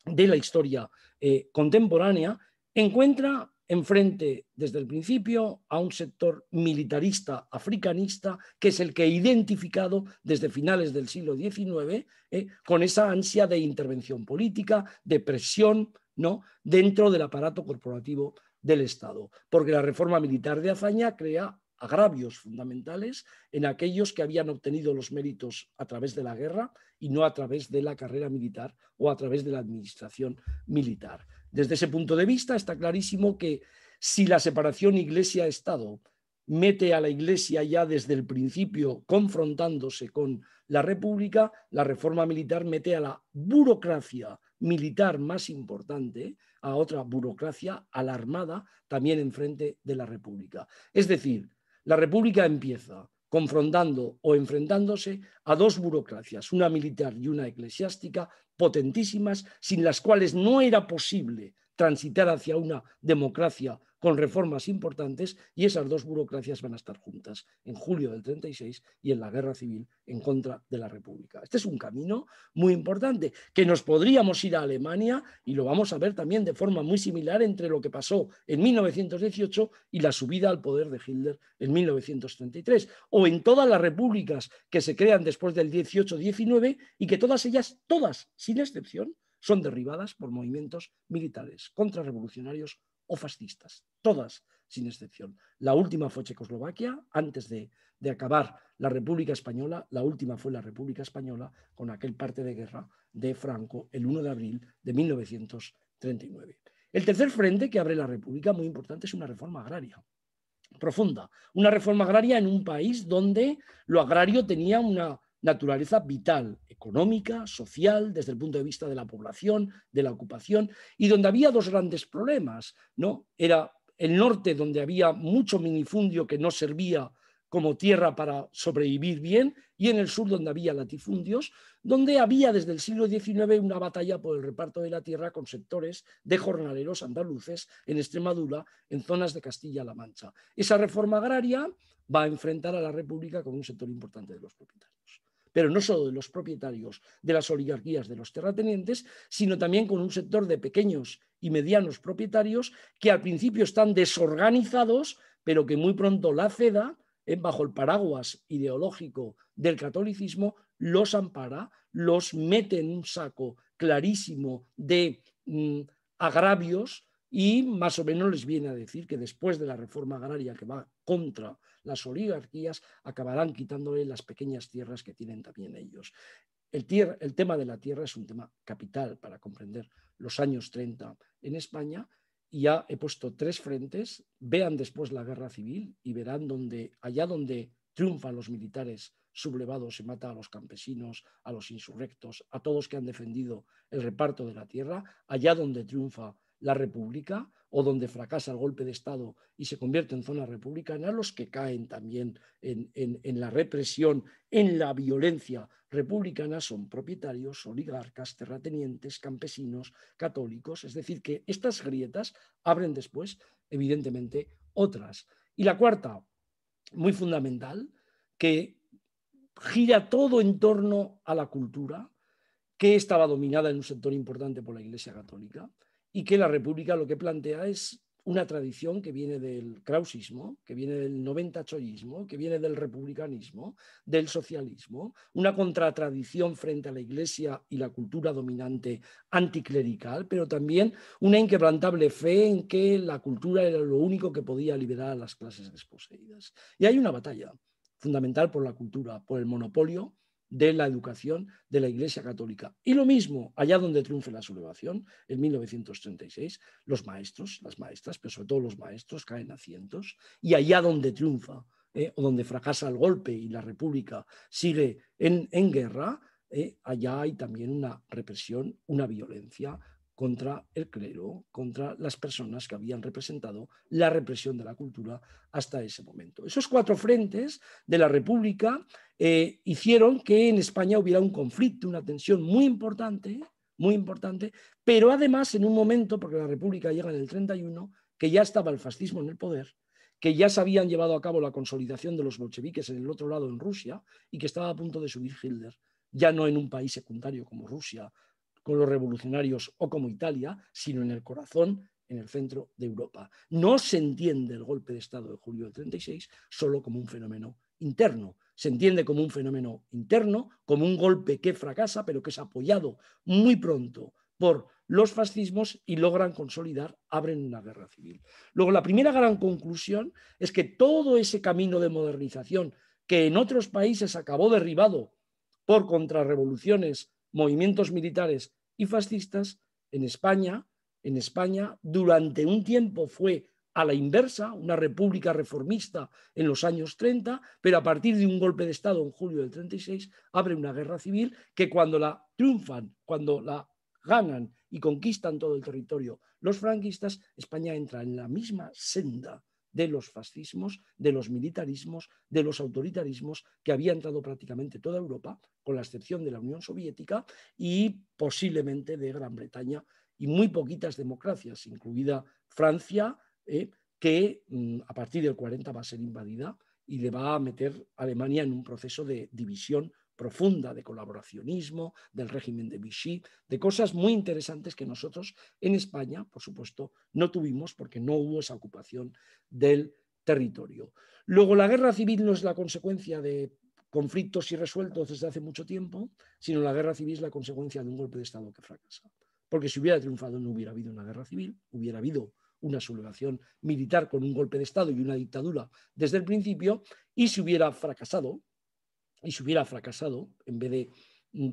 de la historia eh, contemporánea, encuentra enfrente desde el principio a un sector militarista africanista, que es el que ha identificado desde finales del siglo XIX, eh, con esa ansia de intervención política, de presión ¿no? dentro del aparato corporativo del Estado, porque la reforma militar de Azaña crea agravios fundamentales en aquellos que habían obtenido los méritos a través de la guerra y no a través de la carrera militar o a través de la administración militar. Desde ese punto de vista está clarísimo que si la separación Iglesia-Estado mete a la Iglesia ya desde el principio confrontándose con la República, la reforma militar mete a la burocracia militar más importante, a otra burocracia alarmada también enfrente de la República. Es decir, la República empieza confrontando o enfrentándose a dos burocracias, una militar y una eclesiástica, potentísimas, sin las cuales no era posible transitar hacia una democracia con reformas importantes y esas dos burocracias van a estar juntas en julio del 36 y en la guerra civil en contra de la República. Este es un camino muy importante, que nos podríamos ir a Alemania y lo vamos a ver también de forma muy similar entre lo que pasó en 1918 y la subida al poder de Hitler en 1933, o en todas las repúblicas que se crean después del 18-19 y que todas ellas, todas sin excepción, son derribadas por movimientos militares, contrarrevolucionarios o fascistas. Todas, sin excepción. La última fue Checoslovaquia, antes de, de, acabar la República Española. La última fue la República Española con aquel parte de guerra de Franco el 1 de abril de 1939. El tercer frente que abre la República, muy importante, es una reforma agraria profunda. Una reforma agraria en un país donde lo agrario tenía una naturaleza vital, económica, social, desde el punto de vista de la población, de la ocupación, y donde había dos grandes problemas. ¿no? Era el norte, donde había mucho minifundio que no servía como tierra para sobrevivir bien, y en el sur donde había latifundios, donde había desde el siglo XIX una batalla por el reparto de la tierra con sectores de jornaleros andaluces en Extremadura, en zonas de Castilla-La Mancha. Esa reforma agraria va a enfrentar a la República con un sector importante de los propietarios pero no solo de los propietarios, de las oligarquías, de los terratenientes, sino también con un sector de pequeños y medianos propietarios que al principio están desorganizados, pero que muy pronto la CEDA, eh, bajo el paraguas ideológico del catolicismo, los ampara, los mete en un saco clarísimo de mm, agravios y más o menos les viene a decir que después de la reforma agraria que va contra las oligarquías, acabarán quitándole las pequeñas tierras que tienen también ellos. El, tema de la tierra es un tema capital para comprender los años 30 en España. ya he puesto tres frentes. Vean después la guerra civil y verán donde, allá donde triunfan los militares sublevados, se mata a los campesinos, a los insurrectos, a todos que han defendido el reparto de la tierra, allá donde triunfa la república, o donde fracasa el golpe de Estado y se convierte en zona republicana, los que caen también en, la represión, en la violencia republicana, son propietarios, oligarcas, terratenientes, campesinos, católicos. Es decir, que estas grietas abren después, evidentemente, otras. Y la cuarta, muy fundamental, que gira todo en torno a la cultura, que estaba dominada en un sector importante por la Iglesia Católica y que la República lo que plantea es una tradición que viene del krausismo, que viene del choyismo que viene del republicanismo, del socialismo, una contratradición frente a la iglesia y la cultura dominante anticlerical, pero también una inquebrantable fe en que la cultura era lo único que podía liberar a las clases desposeídas. Y hay una batalla fundamental por la cultura, por el monopolio de la educación de la Iglesia Católica. Y lo mismo, allá donde triunfe la sublevación, en 1936, los maestros, las maestras, pero sobre todo los maestros, caen a cientos, y allá donde triunfa eh, o donde fracasa el golpe y la República sigue en, guerra, eh, allá hay también una represión, una violencia contra el clero, contra las personas que habían representado la represión de la cultura hasta ese momento. Esos cuatro frentes de la República eh, hicieron que en España hubiera un conflicto, una tensión muy importante, muy importante, pero además en un momento, porque la República llega en el 31, que ya estaba el fascismo en el poder, que ya se habían llevado a cabo la consolidación de los bolcheviques en el otro lado, en Rusia, y que estaba a punto de subir Hitler, ya no en un país secundario como Rusia con los revolucionarios o como Italia, sino en el corazón, en el centro de Europa. No se entiende el golpe de Estado de julio de 36 solo como un fenómeno interno, se entiende como un fenómeno interno, como un golpe que fracasa, pero que es apoyado muy pronto por los fascismos y logran consolidar, abren una guerra civil. Luego, la primera gran conclusión es que todo ese camino de modernización que en otros países acabó derribado por contrarrevoluciones movimientos militares y fascistas en España, en España durante un tiempo fue a la inversa, una república reformista en los años 30, pero a partir de un golpe de Estado en julio del 36 abre una guerra civil que cuando la triunfan, cuando la ganan y conquistan todo el territorio los franquistas, España entra en la misma senda de los fascismos, de los militarismos, de los autoritarismos que había entrado prácticamente toda Europa, con la excepción de la Unión Soviética y posiblemente de Gran Bretaña y muy poquitas democracias, incluida Francia, eh, que mm, a partir del 40 va a ser invadida y le va a meter Alemania en un proceso de división profunda de colaboracionismo, del régimen de Vichy, de cosas muy interesantes que nosotros en España, por supuesto, no tuvimos porque no hubo esa ocupación del territorio. Luego, la guerra civil no es la consecuencia de conflictos irresueltos desde hace mucho tiempo, sino la guerra civil es la consecuencia de un golpe de Estado que fracasa. Porque si hubiera triunfado no hubiera habido una guerra civil, hubiera habido una sublevación militar con un golpe de Estado y una dictadura desde el principio, y si hubiera fracasado, y si hubiera fracasado, en vez de mm,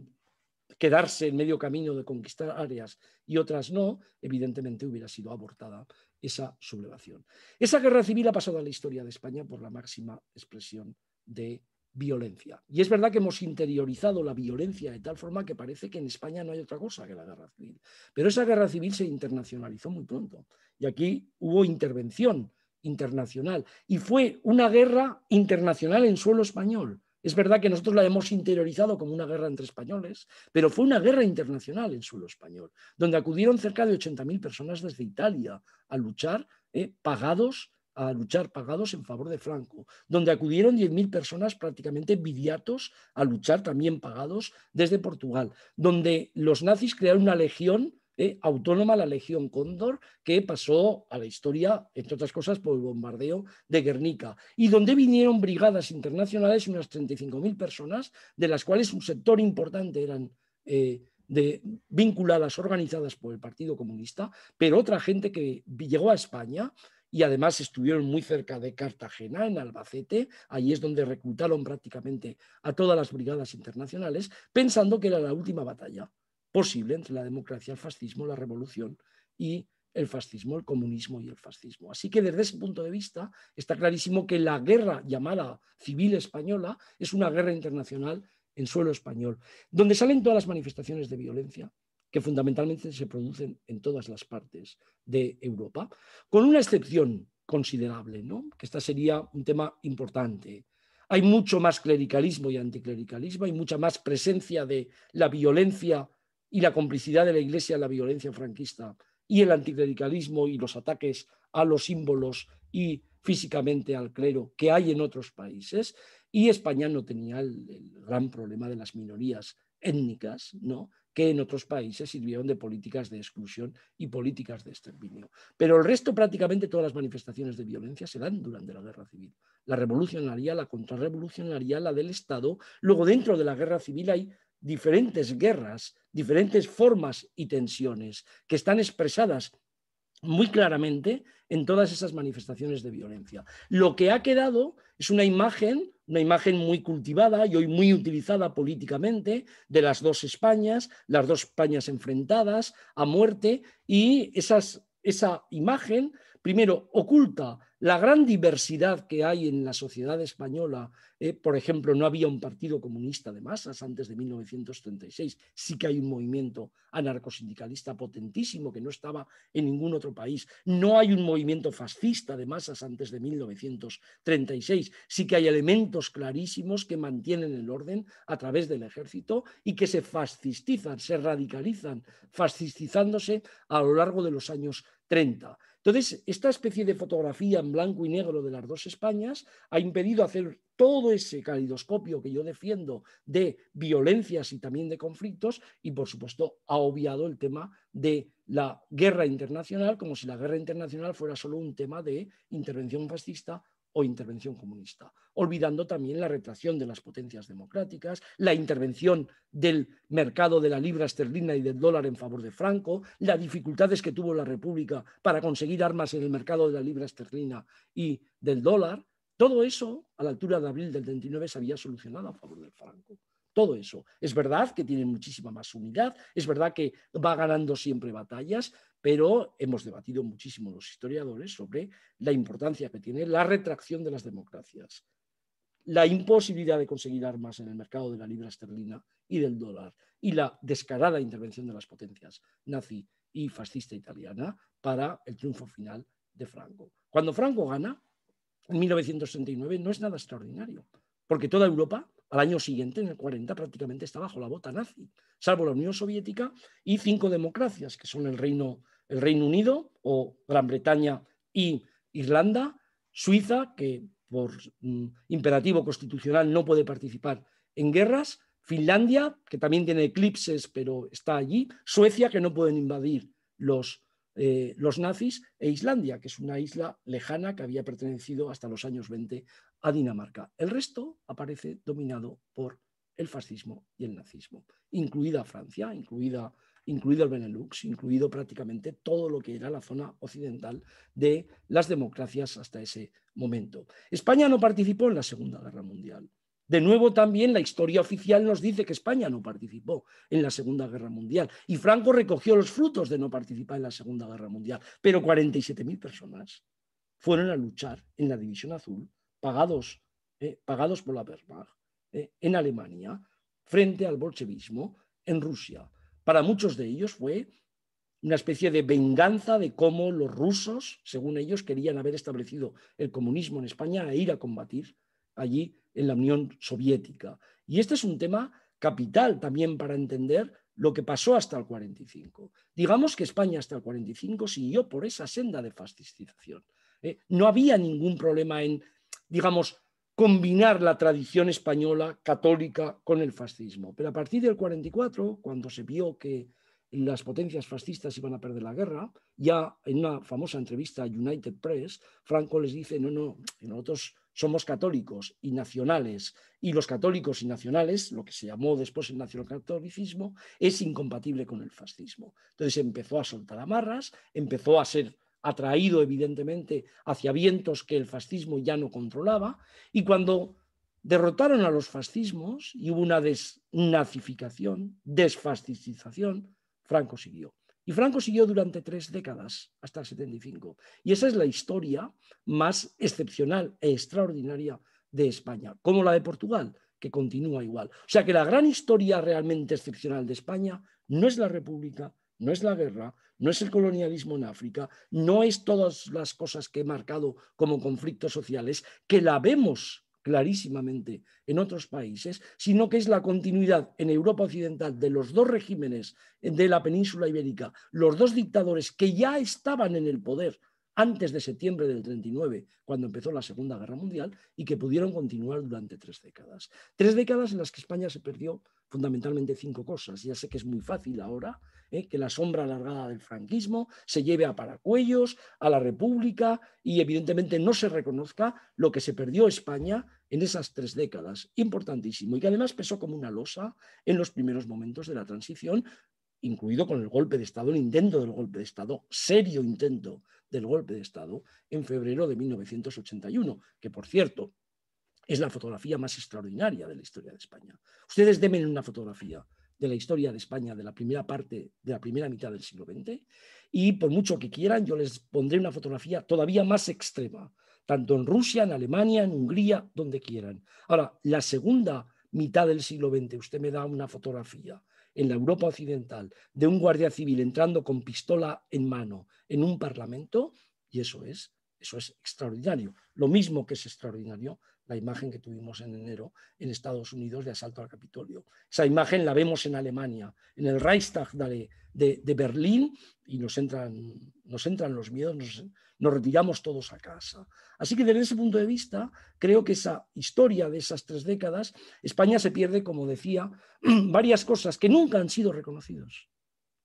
quedarse en medio camino de conquistar áreas y otras no, evidentemente hubiera sido abortada esa sublevación. Esa guerra civil ha pasado a la historia de España por la máxima expresión de violencia. Y es verdad que hemos interiorizado la violencia de tal forma que parece que en España no hay otra cosa que la guerra civil. Pero esa guerra civil se internacionalizó muy pronto. Y aquí hubo intervención internacional. Y fue una guerra internacional en suelo español. Es verdad que nosotros la hemos interiorizado como una guerra entre españoles, pero fue una guerra internacional en suelo español, donde acudieron cerca de 80.000 personas desde Italia a luchar, eh, pagados a luchar pagados en favor de Franco, donde acudieron 10.000 personas prácticamente vidiatos a luchar también pagados desde Portugal, donde los nazis crearon una legión eh, autónoma la Legión Cóndor, que pasó a la historia, entre otras cosas, por el bombardeo de Guernica, y donde vinieron brigadas internacionales, unas 35.000 personas, de las cuales un sector importante eran... Eh, vinculadas, organizadas por el Partido Comunista, pero otra gente que llegó a España y además estuvieron muy cerca de Cartagena, en Albacete, ahí es donde reclutaron prácticamente a todas las brigadas internacionales, pensando que era la última batalla posible entre la democracia, el fascismo, la revolución y el fascismo, el comunismo y el fascismo. Así que desde ese punto de vista está clarísimo que la guerra llamada civil española es una guerra internacional en suelo español, donde salen todas las manifestaciones de violencia que fundamentalmente se producen en todas las partes de Europa, con una excepción considerable, que esta sería un tema importante. Hay mucho más clericalismo y anticlericalismo, hay mucha más presencia de la violencia y la complicidad de la Iglesia en la violencia franquista y el anticlericalismo y los ataques a los símbolos y físicamente al clero que hay en otros países. Y España no tenía el, gran problema de las minorías étnicas, ¿no? que en otros países sirvieron de políticas de exclusión y políticas de exterminio. Pero el resto, prácticamente todas las manifestaciones de violencia se dan durante la guerra civil. La revolucionaria, la contrarrevolucionaria, la del Estado. Luego, dentro de la guerra civil hay diferentes guerras, diferentes formas y tensiones que están expresadas muy claramente en todas esas manifestaciones de violencia. Lo que ha quedado es una imagen, una imagen muy cultivada y hoy muy utilizada políticamente de las dos Españas, las dos Españas enfrentadas a muerte y esa imagen primero, oculta la gran diversidad que hay en la sociedad española. ¿eh? por ejemplo, no había un partido comunista de masas antes de 1936. Sí que hay un movimiento anarcosindicalista potentísimo que no estaba en ningún otro país. No hay un movimiento fascista de masas antes de 1936. Sí que hay elementos clarísimos que mantienen el orden a través del ejército y que se fascistizan, se radicalizan, fascistizándose a lo largo de los años 30. Entonces, esta especie de fotografía en blanco y negro de las dos Españas ha impedido hacer todo ese calidoscopio que yo defiendo de violencias y también de conflictos y, por supuesto, ha obviado el tema de la guerra internacional, como si la guerra internacional fuera solo un tema de intervención fascista o intervención comunista, olvidando también la retracción de las potencias democráticas, la intervención del mercado de la libra esterlina y del dólar en favor de Franco, las dificultades que tuvo la República para conseguir armas en el mercado de la libra esterlina y del dólar. Todo eso, a la altura de abril del 39, se había solucionado a favor del Franco todo eso. Es verdad que tiene muchísima más unidad, es verdad que va ganando siempre batallas, pero hemos debatido muchísimo los historiadores sobre la importancia que tiene la retracción de las democracias, la imposibilidad de conseguir armas en el mercado de la libra esterlina y del dólar y la descarada intervención de las potencias nazi y fascista italiana para el triunfo final de Franco. Cuando Franco gana, en 1939, no es nada extraordinario, porque toda Europa al año siguiente, en el 40, prácticamente está bajo la bota nazi, salvo la Unión Soviética y cinco democracias, que son el Reino el Reino Unido o Gran Bretaña y Irlanda, Suiza, que por mm, imperativo constitucional no puede participar en guerras, Finlandia, que también tiene eclipses, pero está allí, Suecia, que no pueden invadir los, eh, los nazis, e Islandia, que es una isla lejana que había pertenecido hasta los años 20 a Dinamarca. El resto aparece dominado por el fascismo y el nazismo, incluida Francia, incluida incluido el Benelux, incluido prácticamente todo lo que era la zona occidental de las democracias hasta ese momento. España no participó en la Segunda Guerra Mundial. De nuevo, también la historia oficial nos dice que España no participó en la Segunda Guerra Mundial y Franco recogió los frutos de no participar en la Segunda Guerra Mundial, pero 47.000 personas fueron a luchar en la División Azul, pagados, eh, pagados por la Wehrmacht, eh, en Alemania, frente al bolchevismo en Rusia para muchos de ellos fue una especie de venganza de cómo los rusos, según ellos, querían haber establecido el comunismo en España e ir a combatir allí en la Unión Soviética. Y este es un tema capital también para entender lo que pasó hasta el 45. Digamos que España hasta el 45 siguió por esa senda de fascistización. Eh, no había ningún problema en, digamos, combinar la tradición española católica con el fascismo. Pero a partir del 44, cuando se vio que las potencias fascistas iban a perder la guerra, ya en una famosa entrevista a United Press, Franco les dice, no, no, nosotros somos católicos y nacionales, y los católicos y nacionales, lo que se llamó después el nacionalcatolicismo, es incompatible con el fascismo. Entonces empezó a soltar amarras, empezó a ser atraído evidentemente hacia vientos que el fascismo ya no controlaba, y cuando derrotaron a los fascismos y hubo una desnazificación, desfascistización, Franco siguió. Y Franco siguió durante tres décadas, hasta el 75. Y esa es la historia más excepcional e extraordinaria de España, como la de Portugal, que continúa igual. O sea que la gran historia realmente excepcional de España no es la República, no es la guerra, no es el colonialismo en África, no es todas las cosas que he marcado como conflictos sociales, que la vemos clarísimamente en otros países, sino que es la continuidad en Europa Occidental de los dos regímenes de la península ibérica, los dos dictadores que ya estaban en el poder antes de septiembre del 39, cuando empezó la Segunda Guerra Mundial, y que pudieron continuar durante tres décadas. Tres décadas en las que España se perdió fundamentalmente cinco cosas. Ya sé que es muy fácil ahora ¿eh? que la sombra alargada del franquismo se lleve a Paracuellos, a la República, y evidentemente no se reconozca lo que se perdió España en esas tres décadas, importantísimo, y que además pesó como una losa en los primeros momentos de la transición, incluido con el golpe de Estado, el intento del golpe de Estado, serio intento del golpe de Estado, en febrero de 1981, que por cierto es la fotografía más extraordinaria de la historia de España. Ustedes deben una fotografía de la historia de España de la primera parte, de la primera mitad del siglo XX, y por mucho que quieran, yo les pondré una fotografía todavía más extrema, tanto en Rusia, en Alemania, en Hungría, donde quieran. Ahora, la segunda mitad del siglo XX, usted me da una fotografía en la Europa occidental de un guardia civil entrando con pistola en mano en un parlamento, y eso es, eso es extraordinario. Lo mismo que es extraordinario la imagen que tuvimos en enero en Estados Unidos de asalto al Capitolio. Esa imagen la vemos en Alemania, en el Reichstag de, Berlín, y nos entran, nos entran los miedos, nos, nos, retiramos todos a casa. Así que desde ese punto de vista, creo que esa historia de esas tres décadas, España se pierde, como decía, varias cosas que nunca han sido reconocidas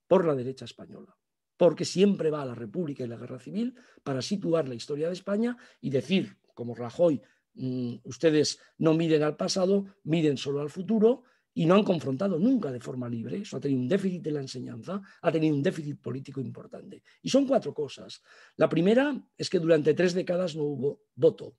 por la derecha española porque siempre va a la República y la Guerra Civil para situar la historia de España y decir, como Rajoy Mm, ustedes no miden al pasado, miden solo al futuro y no han confrontado nunca de forma libre. Eso ha tenido un déficit en la enseñanza, ha tenido un déficit político importante. Y son cuatro cosas. La primera es que durante tres décadas no hubo voto,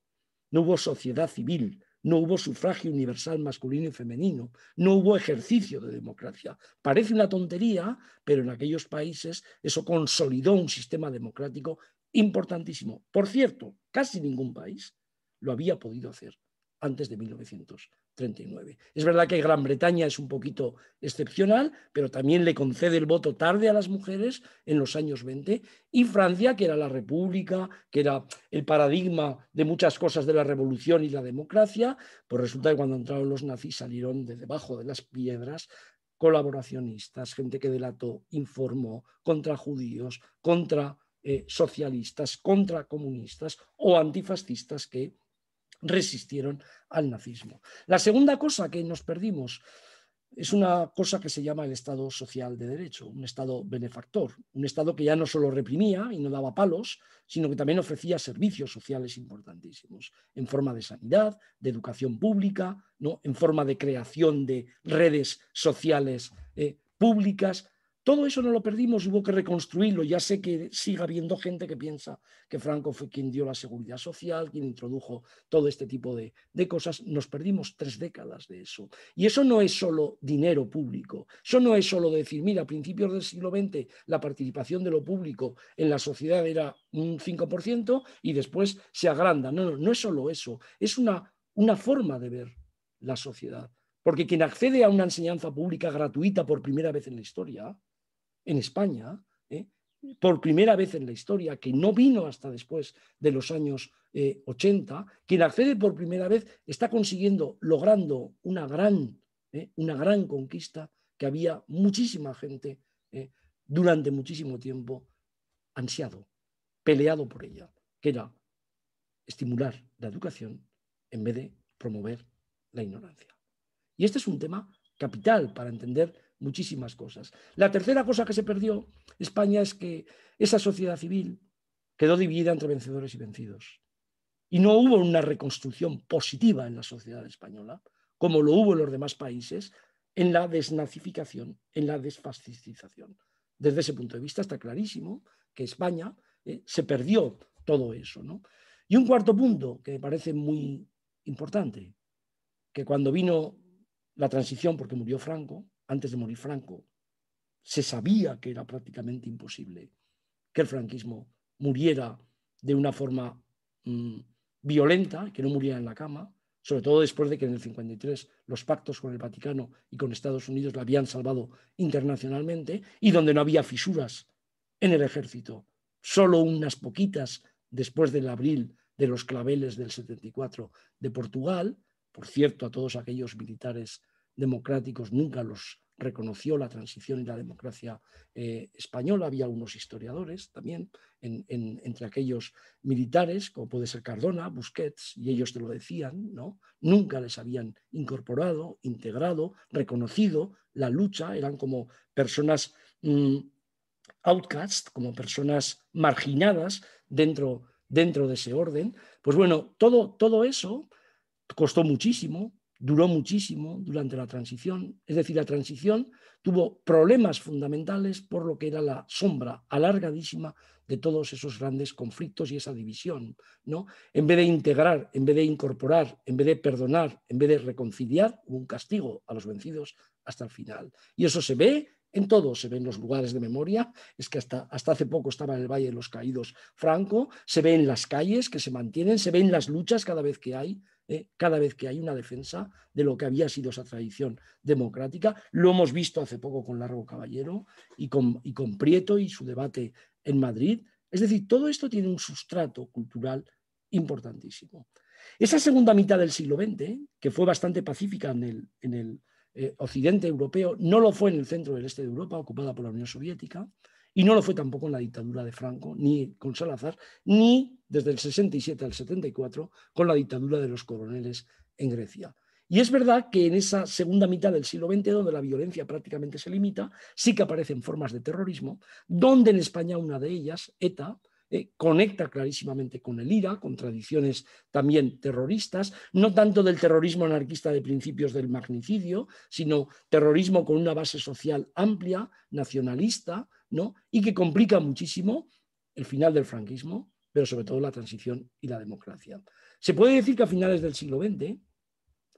no hubo sociedad civil, no hubo sufragio universal masculino y femenino, no hubo ejercicio de democracia. Parece una tontería, pero en aquellos países eso consolidó un sistema democrático importantísimo. Por cierto, casi ningún país lo había podido hacer antes de 1939. Es verdad que Gran Bretaña es un poquito excepcional, pero también le concede el voto tarde a las mujeres en los años 20, y Francia, que era la república, que era el paradigma de muchas cosas de la revolución y la democracia, pues resulta que cuando entraron los nazis salieron de debajo de las piedras colaboracionistas, gente que delató, informó contra judíos, contra eh, socialistas, contra comunistas o antifascistas que resistieron al nazismo. La segunda cosa que nos perdimos es una cosa que se llama el Estado social de derecho, un Estado benefactor, un Estado que ya no solo reprimía y no daba palos, sino que también ofrecía servicios sociales importantísimos, en forma de sanidad, de educación pública, ¿no? en forma de creación de redes sociales eh, públicas, todo eso no lo perdimos, hubo que reconstruirlo. Ya sé que sigue habiendo gente que piensa que Franco fue quien dio la seguridad social, quien introdujo todo este tipo de, cosas. Nos perdimos tres décadas de eso. Y eso no es solo dinero público, eso no es solo decir, mira, a principios del siglo XX la participación de lo público en la sociedad era un 5% y después se agranda. No, no, no es solo eso, es una forma de ver la sociedad. Porque quien accede a una enseñanza pública gratuita por primera vez en la historia, en España, ¿eh? por primera vez en la historia, que no vino hasta después de los años eh, 80, quien accede por primera vez está consiguiendo, logrando una gran, ¿eh? una gran conquista que había muchísima gente ¿eh? durante muchísimo tiempo ansiado, peleado por ella, que era estimular la educación en vez de promover la ignorancia. Y este es un tema capital para entender muchísimas cosas. La tercera cosa que se perdió España es que esa sociedad civil quedó dividida entre vencedores y vencidos. Y no hubo una reconstrucción positiva en la sociedad española, como lo hubo en los demás países, en la desnazificación, en la desfascistización. Desde ese punto de vista está clarísimo que España eh, se perdió todo eso. ¿no? Y un cuarto punto que me parece muy importante, que cuando vino la transición, porque murió Franco, antes de morir Franco, se sabía que era prácticamente imposible que el franquismo muriera de una forma mm, violenta, que no muriera en la cama, sobre todo después de que en el 53 los pactos con el Vaticano y con Estados Unidos la habían salvado internacionalmente y donde no había fisuras en el ejército, solo unas poquitas después del abril de los claveles del 74 de Portugal, por cierto, a todos aquellos militares democráticos nunca los reconoció la transición y la democracia eh, española. Había unos historiadores también entre aquellos militares, como puede ser Cardona, Busquets, y ellos te lo decían, ¿no? Nunca les habían incorporado, integrado, reconocido la lucha, eran como personas mm, outcast, como personas marginadas dentro, dentro de ese orden. Pues bueno, todo, todo eso costó muchísimo, duró muchísimo durante la transición, es decir, la transición tuvo problemas fundamentales por lo que era la sombra alargadísima de todos esos grandes conflictos y esa división, ¿no? En vez de integrar, en vez de incorporar, en vez de perdonar, en vez de reconciliar, hubo un castigo a los vencidos hasta el final. Y eso se ve en todo se ven los lugares de memoria, es que hasta, hasta hace poco estaba en el Valle de los Caídos Franco, se ven las calles que se mantienen, se ven las luchas cada vez que hay, eh, cada vez que hay una defensa de lo que había sido esa tradición democrática. Lo hemos visto hace poco con Largo Caballero y con, y Prieto y su debate en Madrid. Es decir, todo esto tiene un sustrato cultural importantísimo. Esa segunda mitad del siglo XX, que fue bastante pacífica en el, en el, eh, occidente europeo, no lo fue en el centro del este de Europa, ocupada por la Unión Soviética, y no lo fue tampoco en la dictadura de Franco, ni con Salazar, ni desde el 67 al 74 con la dictadura de los coroneles en Grecia. Y es verdad que en esa segunda mitad del siglo XX, donde la violencia prácticamente se limita, sí que aparecen formas de terrorismo, donde en España una de ellas, ETA, eh, conecta clarísimamente con el IRA, con tradiciones también terroristas, no tanto del terrorismo anarquista de principios del magnicidio, sino terrorismo con una base social amplia, nacionalista, ¿no? y que complica muchísimo el final del franquismo, pero sobre todo la transición y la democracia. Se puede decir que a finales del siglo XX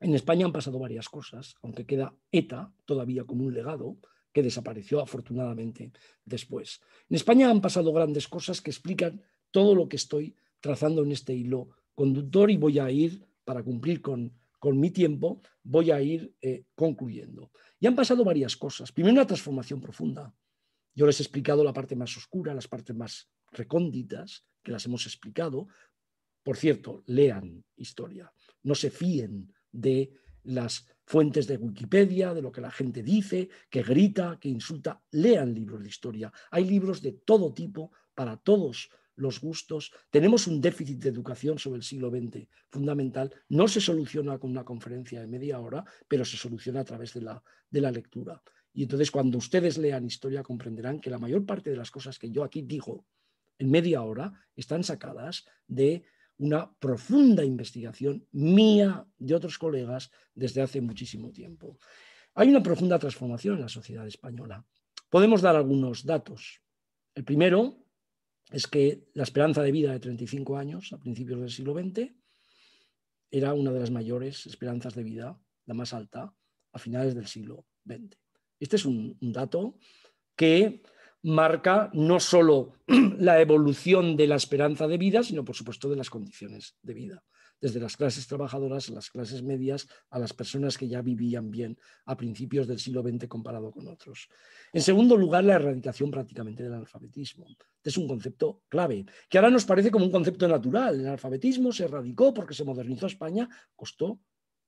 en España han pasado varias cosas, aunque queda ETA todavía como un legado, que desapareció afortunadamente después. En España han pasado grandes cosas que explican todo lo que estoy trazando en este hilo conductor y voy a ir, para cumplir con, con mi tiempo, voy a ir eh, concluyendo. Y han pasado varias cosas. Primero, una transformación profunda. Yo les he explicado la parte más oscura, las partes más recónditas, que las hemos explicado. Por cierto, lean historia. No se fíen de las fuentes de Wikipedia, de lo que la gente dice, que grita, que insulta. Lean libros de historia. Hay libros de todo tipo, para todos los gustos. Tenemos un déficit de educación sobre el siglo XX fundamental. No se soluciona con una conferencia de media hora, pero se soluciona a través de la, de la lectura. Y entonces cuando ustedes lean historia comprenderán que la mayor parte de las cosas que yo aquí digo en media hora están sacadas de una profunda investigación mía, de otros colegas, desde hace muchísimo tiempo. Hay una profunda transformación en la sociedad española. Podemos dar algunos datos. El primero es que la esperanza de vida de 35 años a principios del siglo XX era una de las mayores esperanzas de vida, la más alta, a finales del siglo XX. Este es un, dato que marca no solo la evolución de la esperanza de vida, sino por supuesto de las condiciones de vida, desde las clases trabajadoras a las clases medias, a las personas que ya vivían bien a principios del siglo XX comparado con otros. En segundo lugar, la erradicación prácticamente del alfabetismo, Este es un concepto clave, que ahora nos parece como un concepto natural. El alfabetismo se erradicó porque se modernizó España, costó,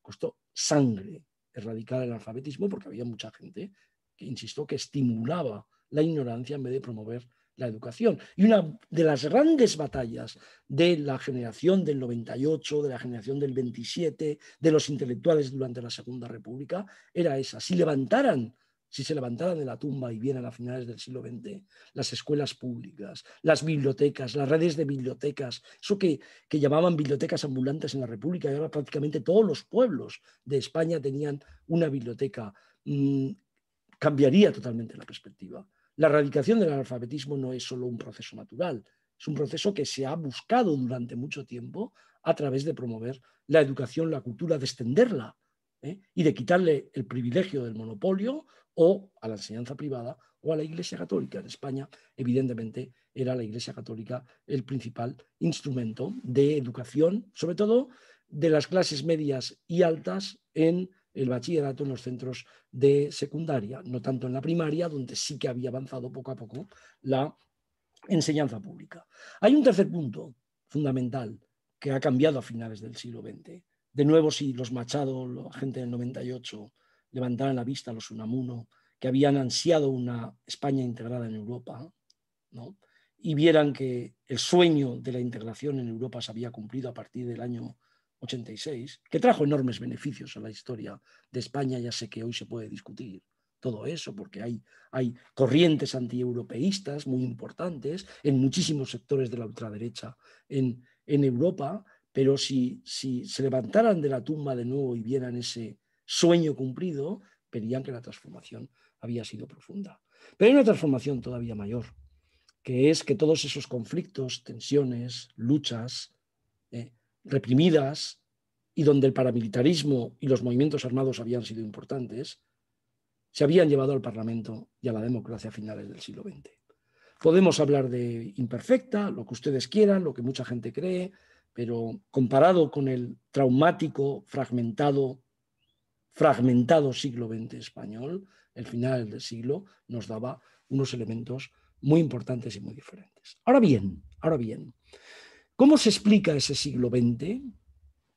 costó sangre erradicar el alfabetismo porque había mucha gente que, insisto, que estimulaba la ignorancia en vez de promover la educación. Y una de las grandes batallas de la generación del 98, de la generación del 27, de los intelectuales durante la Segunda República, era esa. Si levantaran, si se levantaran de la tumba y vienen a finales del siglo XX las escuelas públicas, las bibliotecas, las redes de bibliotecas, eso que, llamaban bibliotecas ambulantes en la República, y ahora prácticamente todos los pueblos de España tenían una biblioteca, mm, cambiaría totalmente la perspectiva la erradicación del analfabetismo no es solo un proceso natural, es un proceso que se ha buscado durante mucho tiempo a través de promover la educación, la cultura, de extenderla ¿eh? y de quitarle el privilegio del monopolio o a la enseñanza privada o a la Iglesia Católica. En España, evidentemente, era la Iglesia Católica el principal instrumento de educación, sobre todo de las clases medias y altas en el bachillerato en los centros de secundaria, no tanto en la primaria, donde sí que había avanzado poco a poco la enseñanza pública. Hay un tercer punto fundamental que ha cambiado a finales del siglo XX. De nuevo, si los Machado, la gente del 98, levantaran la vista a los Unamuno, que habían ansiado una España integrada en Europa, y vieran que el sueño de la integración en Europa se había cumplido a partir del año 86, que trajo enormes beneficios a la historia de España, ya sé que hoy se puede discutir todo eso, porque hay, hay corrientes antieuropeístas muy importantes en muchísimos sectores de la ultraderecha en, Europa, pero si, si se levantaran de la tumba de nuevo y vieran ese sueño cumplido, verían que la transformación había sido profunda. Pero hay una transformación todavía mayor, que es que todos esos conflictos, tensiones, luchas, eh, reprimidas y donde el paramilitarismo y los movimientos armados habían sido importantes, se habían llevado al Parlamento y a la democracia a finales del siglo XX. Podemos hablar de imperfecta, lo que ustedes quieran, lo que mucha gente cree, pero comparado con el traumático, fragmentado, fragmentado siglo XX español, el final del siglo nos daba unos elementos muy importantes y muy diferentes. Ahora bien, ahora bien, ¿Cómo se explica ese siglo XX?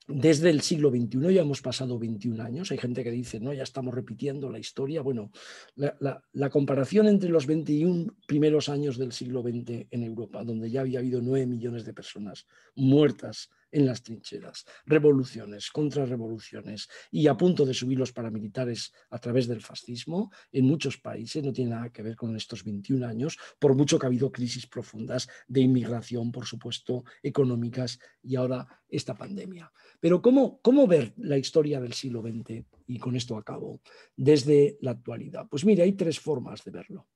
Desde el siglo XXI ya hemos pasado 21 años. Hay gente que dice, no, ya estamos repitiendo la historia. Bueno, la, comparación entre los 21 primeros años del siglo XX en Europa, donde ya había habido 9 millones de personas muertas en las trincheras, revoluciones, contrarrevoluciones y a punto de subir los paramilitares a través del fascismo en muchos países, no tiene nada que ver con estos 21 años, por mucho que ha habido crisis profundas de inmigración, por supuesto, económicas y ahora esta pandemia. Pero ¿cómo, cómo ver la historia del siglo XX? Y con esto acabo, desde la actualidad. Pues mire, hay tres formas de verlo.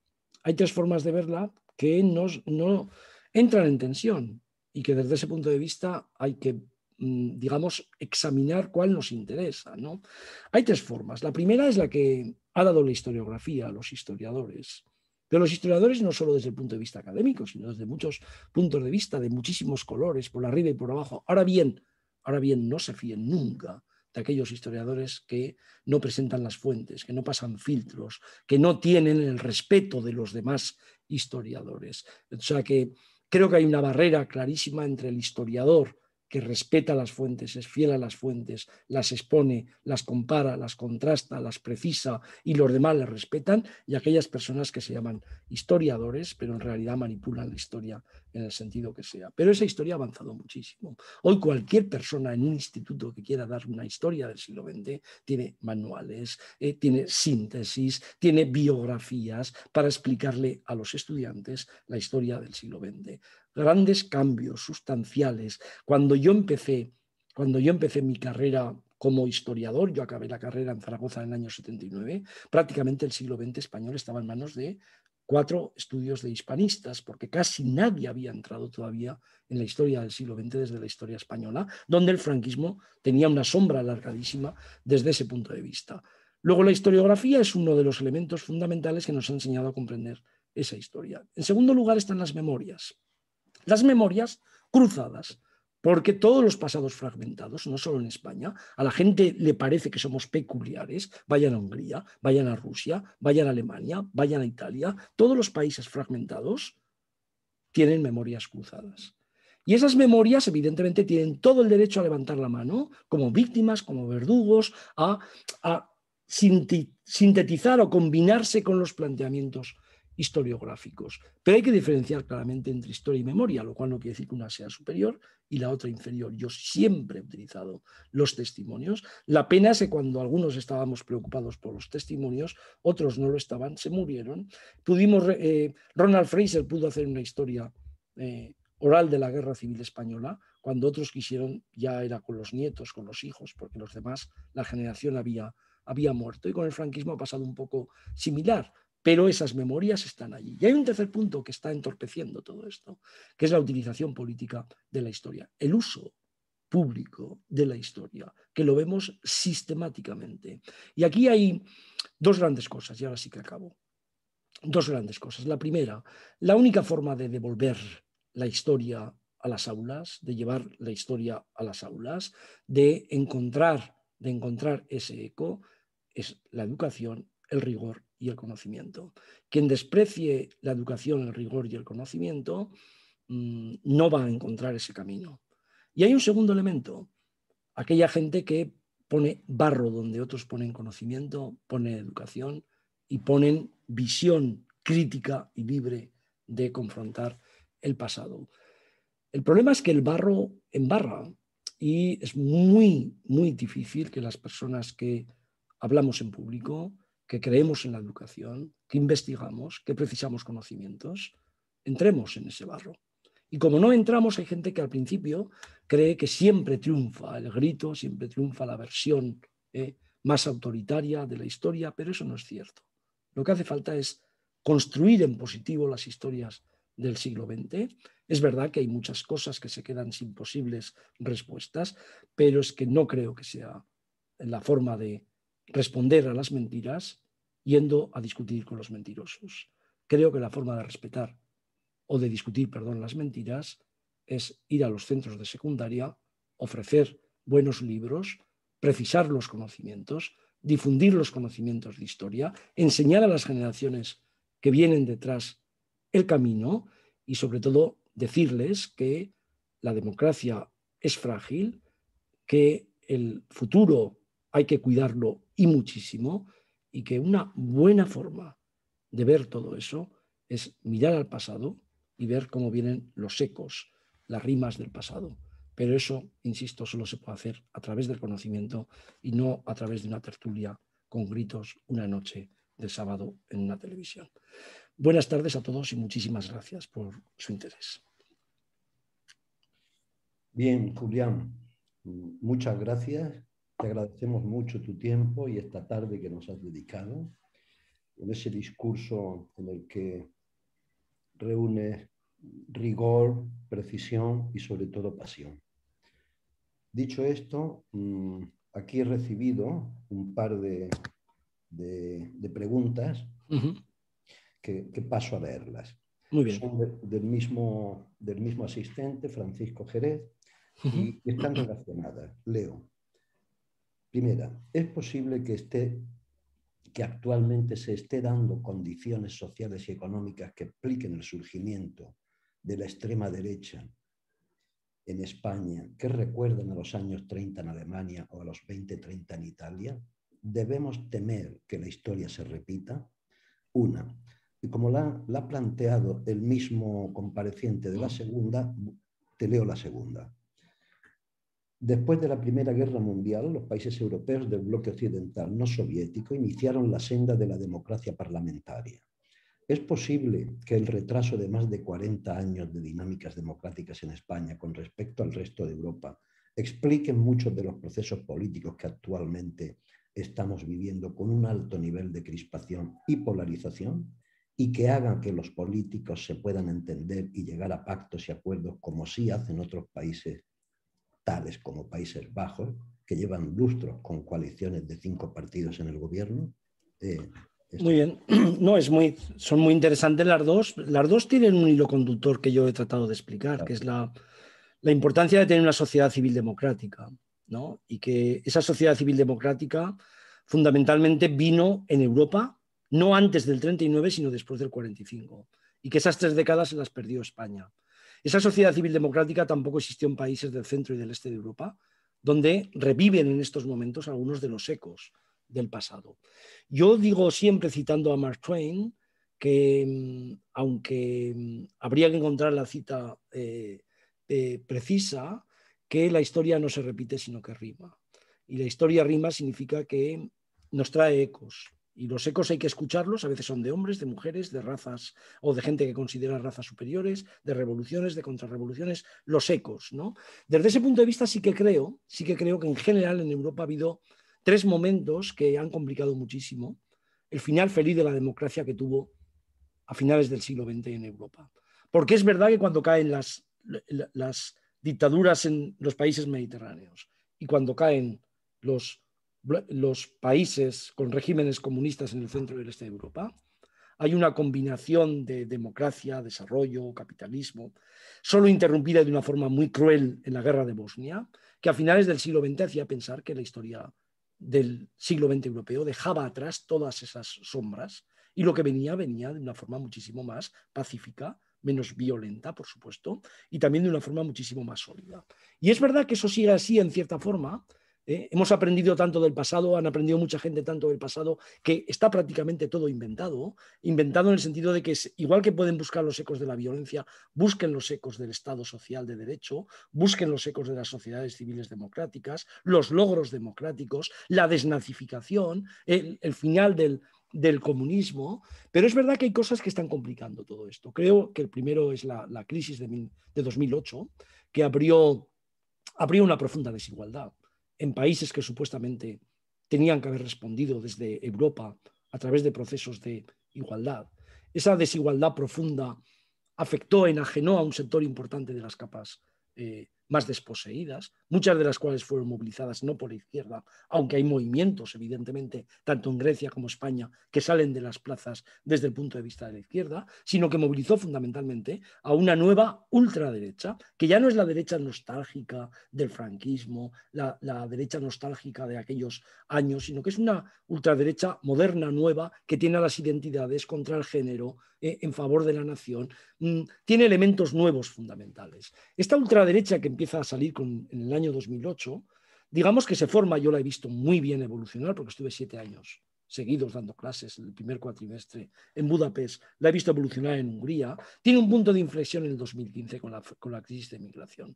Hay tres formas de verla que nos, no entran en tensión y que desde ese punto de vista hay que, mm, digamos, examinar cuál nos interesa. ¿no? Hay tres formas. La primera es la que ha dado la historiografía a los historiadores. Pero los historiadores no solo desde el punto de vista académico, sino desde muchos puntos de vista, de muchísimos colores, por arriba y por abajo. Ahora bien, ahora bien, no se fíen nunca de aquellos historiadores que no presentan las fuentes, que no pasan filtros, que no tienen el respeto de los demás historiadores. O sea que creo que hay una barrera clarísima entre el historiador que respeta las fuentes, es fiel a las fuentes, las expone, las compara, las contrasta, las precisa y los demás las respetan, y aquellas personas que se llaman historiadores, pero en realidad manipulan la historia en el sentido que sea. Pero esa historia ha avanzado muchísimo. Hoy cualquier persona en un instituto que quiera dar una historia del siglo XX tiene manuales, eh, tiene síntesis, tiene biografías para explicarle a los estudiantes la historia del siglo XX grandes cambios sustanciales. Cuando yo empecé, cuando yo empecé mi carrera como historiador, yo acabé la carrera en Zaragoza en el año 79, prácticamente el siglo XX español estaba en manos de cuatro estudios de hispanistas, porque casi nadie había entrado todavía en la historia del siglo XX desde la historia española, donde el franquismo tenía una sombra alargadísima desde ese punto de vista. Luego la historiografía es uno de los elementos fundamentales que nos ha enseñado a comprender esa historia. En segundo lugar están las memorias las memorias cruzadas, porque todos los pasados fragmentados, no solo en España, a la gente le parece que somos peculiares, vayan a Hungría, vayan a Rusia, vayan a Alemania, vayan a Italia, todos los países fragmentados tienen memorias cruzadas. Y esas memorias, evidentemente, tienen todo el derecho a levantar la mano como víctimas, como verdugos, a, sintetizar o combinarse con los planteamientos historiográficos. Pero hay que diferenciar claramente entre historia y memoria, lo cual no quiere decir que una sea superior y la otra inferior. Yo siempre he utilizado los testimonios. La pena es que cuando algunos estábamos preocupados por los testimonios, otros no lo estaban, se murieron. Pudimos, eh, Ronald Fraser pudo hacer una historia eh, oral de la Guerra Civil Española, cuando otros quisieron ya era con los nietos, con los hijos, porque los demás, la generación había había muerto. Y con el franquismo ha pasado un poco similar pero esas memorias están allí. Y hay un tercer punto que está entorpeciendo todo esto, que es la utilización política de la historia, el uso público de la historia, que lo vemos sistemáticamente. Y aquí hay dos grandes cosas, y ahora sí que acabo. Dos grandes cosas. La primera, la única forma de devolver la historia a las aulas, de llevar la historia a las aulas, de encontrar, de encontrar ese eco, es la educación, el rigor y el conocimiento. Quien desprecie la educación, el rigor y el conocimiento mm, no va a encontrar ese camino. Y hay un segundo elemento, aquella gente que pone barro donde otros ponen conocimiento, pone educación y ponen visión crítica y libre de confrontar el pasado. El problema es que el barro embarra y es muy, muy difícil que las personas que hablamos en público, que creemos en la educación, que investigamos, que precisamos conocimientos, entremos en ese barro. Y como no entramos, hay gente que al principio cree que siempre triunfa el grito, siempre triunfa la versión eh, más autoritaria de la historia, pero eso no es cierto. Lo que hace falta es construir en positivo las historias del siglo XX. Es verdad que hay muchas cosas que se quedan sin posibles respuestas, pero es que no creo que sea la forma de responder a las mentiras yendo a discutir con los mentirosos. Creo que la forma de respetar o de discutir, perdón, las mentiras es ir a los centros de secundaria, ofrecer buenos libros, precisar los conocimientos, difundir los conocimientos de historia, enseñar a las generaciones que vienen detrás el camino y sobre todo decirles que la democracia es frágil, que el futuro hay que cuidarlo y muchísimo, y que una buena forma de ver todo eso es mirar al pasado y ver cómo vienen los ecos, las rimas del pasado. Pero eso, insisto, solo se puede hacer a través del conocimiento y no a través de una tertulia con gritos una noche de sábado en una televisión. Buenas tardes a todos y muchísimas gracias por su interés. Bien, Julián, muchas gracias te agradecemos mucho tu tiempo y esta tarde que nos has dedicado en ese discurso en el que reúne rigor, precisión y sobre todo pasión. Dicho esto, mm, aquí he recibido un par de, preguntas que, paso a leerlas. Son del, mismo, asistente, Francisco Jerez, y están relacionadas. Leo. Primera, es posible que, esté, que actualmente se esté dando condiciones sociales y económicas que expliquen el surgimiento de la extrema derecha en España que recuerden a los años 30 en Alemania o a los 20-30 en Italia? ¿Debemos temer que la historia se repita? Una, y como la ha planteado el mismo compareciente de la mm. segunda, te leo la segunda. Después de la Primera Guerra Mundial, los países europeos del bloque occidental no soviético iniciaron la senda de la democracia parlamentaria. ¿Es posible que el retraso de más de 40 años de dinámicas democráticas en España con respecto al resto de Europa explique muchos de los procesos políticos que actualmente estamos viviendo con un alto nivel de crispación y polarización y que hagan que los políticos se puedan entender y llegar a pactos y acuerdos como sí hacen otros países como Países Bajos, que llevan lustros con coaliciones de cinco partidos en el gobierno. Eh, muy bien, no, es son muy interesantes las dos. Las dos tienen un hilo conductor que yo he tratado de explicar, que es la, importancia de tener una sociedad civil democrática, Y que esa sociedad civil democrática fundamentalmente vino en Europa, no antes del 39, sino después del 45, y que esas tres décadas se las perdió España. Esa sociedad civil democrática tampoco existió en países del centro y del este de Europa, donde reviven en estos momentos algunos de los ecos del pasado. Yo digo siempre, citando a Mark Twain, que mm, aunque mm, habría que encontrar la cita eh, eh, precisa, que la historia no se repite, sino que rima. Y la historia rima significa que nos trae ecos, y los ecos hay que escucharlos, a veces son de hombres, de mujeres, de razas o de gente que considera razas superiores, de revoluciones, de contrarrevoluciones, los ecos, ¿no? Desde ese punto de vista sí que creo, sí que creo que en general en Europa ha habido tres momentos que han complicado muchísimo el final feliz de la democracia que tuvo a finales del siglo XX en Europa. Porque es verdad que cuando caen las, las dictaduras en los países mediterráneos y cuando caen los los países con regímenes comunistas en el centro y el este de Europa. Hay una combinación de democracia, desarrollo, capitalismo, solo interrumpida de una forma muy cruel en la guerra de Bosnia, que a finales del siglo XX hacía pensar que la historia del siglo XX europeo dejaba atrás todas esas sombras y lo que venía venía de una forma muchísimo más pacífica, menos violenta, por supuesto, y también de una forma muchísimo más sólida. Y es verdad que eso sigue así en cierta forma, ¿eh? hemos aprendido tanto del pasado, han aprendido mucha gente tanto del pasado, que está prácticamente todo inventado. Inventado en el sentido de que, igual que pueden buscar los ecos de la violencia, busquen los ecos del Estado social de derecho, busquen los ecos de las sociedades civiles democráticas, los logros democráticos, la desnazificación, el, final del, comunismo, pero es verdad que hay cosas que están complicando todo esto. Creo que el primero es la, crisis de, 2008, que abrió una profunda desigualdad en países que supuestamente tenían que haber respondido desde Europa a través de procesos de igualdad. Esa desigualdad profunda afectó, enajenó a un sector importante de las capas eh, más desposeídas, muchas de las cuales fueron movilizadas no por la izquierda, aunque hay movimientos, evidentemente, tanto en Grecia como España, que salen de las plazas desde el punto de vista de la izquierda, sino que movilizó fundamentalmente a una nueva ultraderecha, que ya no es la derecha nostálgica del franquismo, la, derecha nostálgica de aquellos años, sino que es una ultraderecha moderna, nueva, que tiene las identidades contra el género, eh, en favor de la nación, mm, tiene elementos nuevos fundamentales. Esta ultraderecha que empieza a salir en el año 2008, digamos que se forma, yo la he visto muy bien evolucionar porque estuve siete años seguidos dando clases el primer cuatrimestre en Budapest, la he visto evolucionar en Hungría, tiene un punto de inflexión en el 2015 con la, con la crisis de migración.